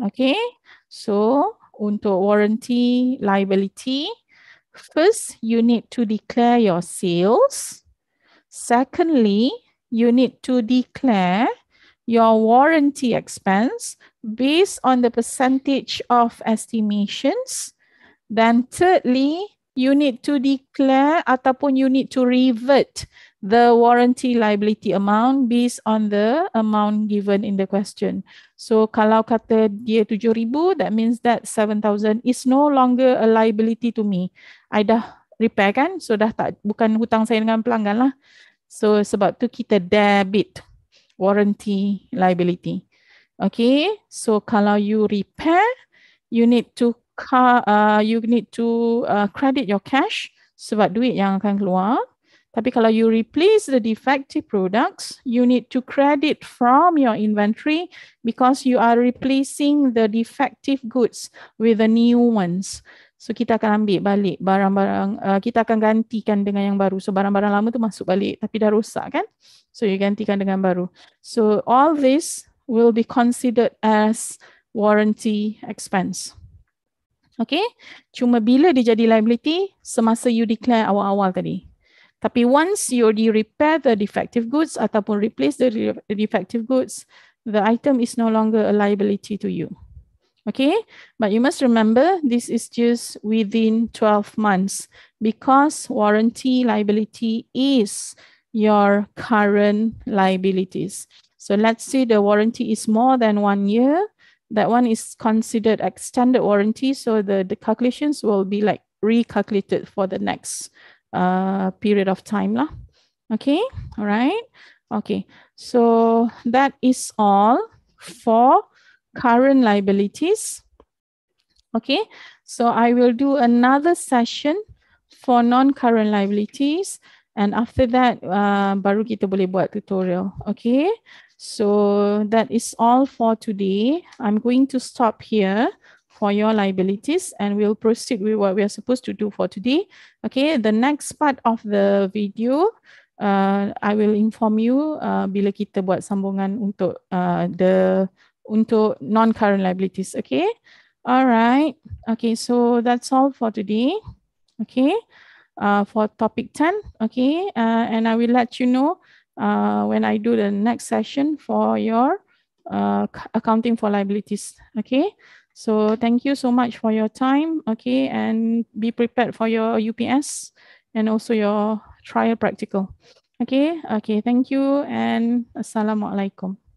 Okay, so untuk warranty liability, first you need to declare your sales. Secondly, you need to declare your warranty expense based on the percentage of estimations. Then thirdly, you need to declare ataupun you need to revert the warranty liability amount based on the amount given in the question. So kalau kata dia 7,000, that means that 7,000 is no longer a liability to me. I dah repair kan, so dah tak, bukan hutang saya dengan pelanggan lah. So sebab tu kita debit warranty liability. Okay, so kalau you repair, you need to car, uh, you need to uh, credit your cash sebab duit yang akan keluar. Tapi kalau you replace the defective products, you need to credit from your inventory because you are replacing the defective goods with the new ones. So kita akan ambil balik barang-barang, uh, kita akan gantikan dengan yang baru. So barang-barang lama tu masuk balik tapi dah rosak kan? So you gantikan dengan baru. So all this will be considered as warranty expense. Okay, cuma bila dia jadi liability semasa you declare awal-awal tadi. Tapi once you already repair the defective goods ataupun replace the defective goods, the item is no longer a liability to you. Okay, but you must remember this is just within 12 months because warranty liability is your current liabilities. So let's say the warranty is more than one year. That one is considered extended warranty. So the, the calculations will be like recalculated for the next uh, period of time. Lah. Okay, all right. Okay, so that is all for current liabilities. Okay, so I will do another session for non-current liabilities and after that uh, baru kita boleh buat tutorial. Okay. So that is all for today. I'm going to stop here for your liabilities and we'll proceed with what we are supposed to do for today. Okay, the next part of the video, uh, I will inform you uh, bila kita buat sambungan untuk uh, the untuk non-current liabilities. Okay, alright. Okay, so that's all for today. Okay, uh, for topic 10. Okay, uh, and I will let you know uh, when I do the next session for your uh, accounting for liabilities. Okay. So thank you so much for your time. Okay. And be prepared for your UPS and also your trial practical. Okay. Okay. Thank you. And Assalamualaikum. alaikum.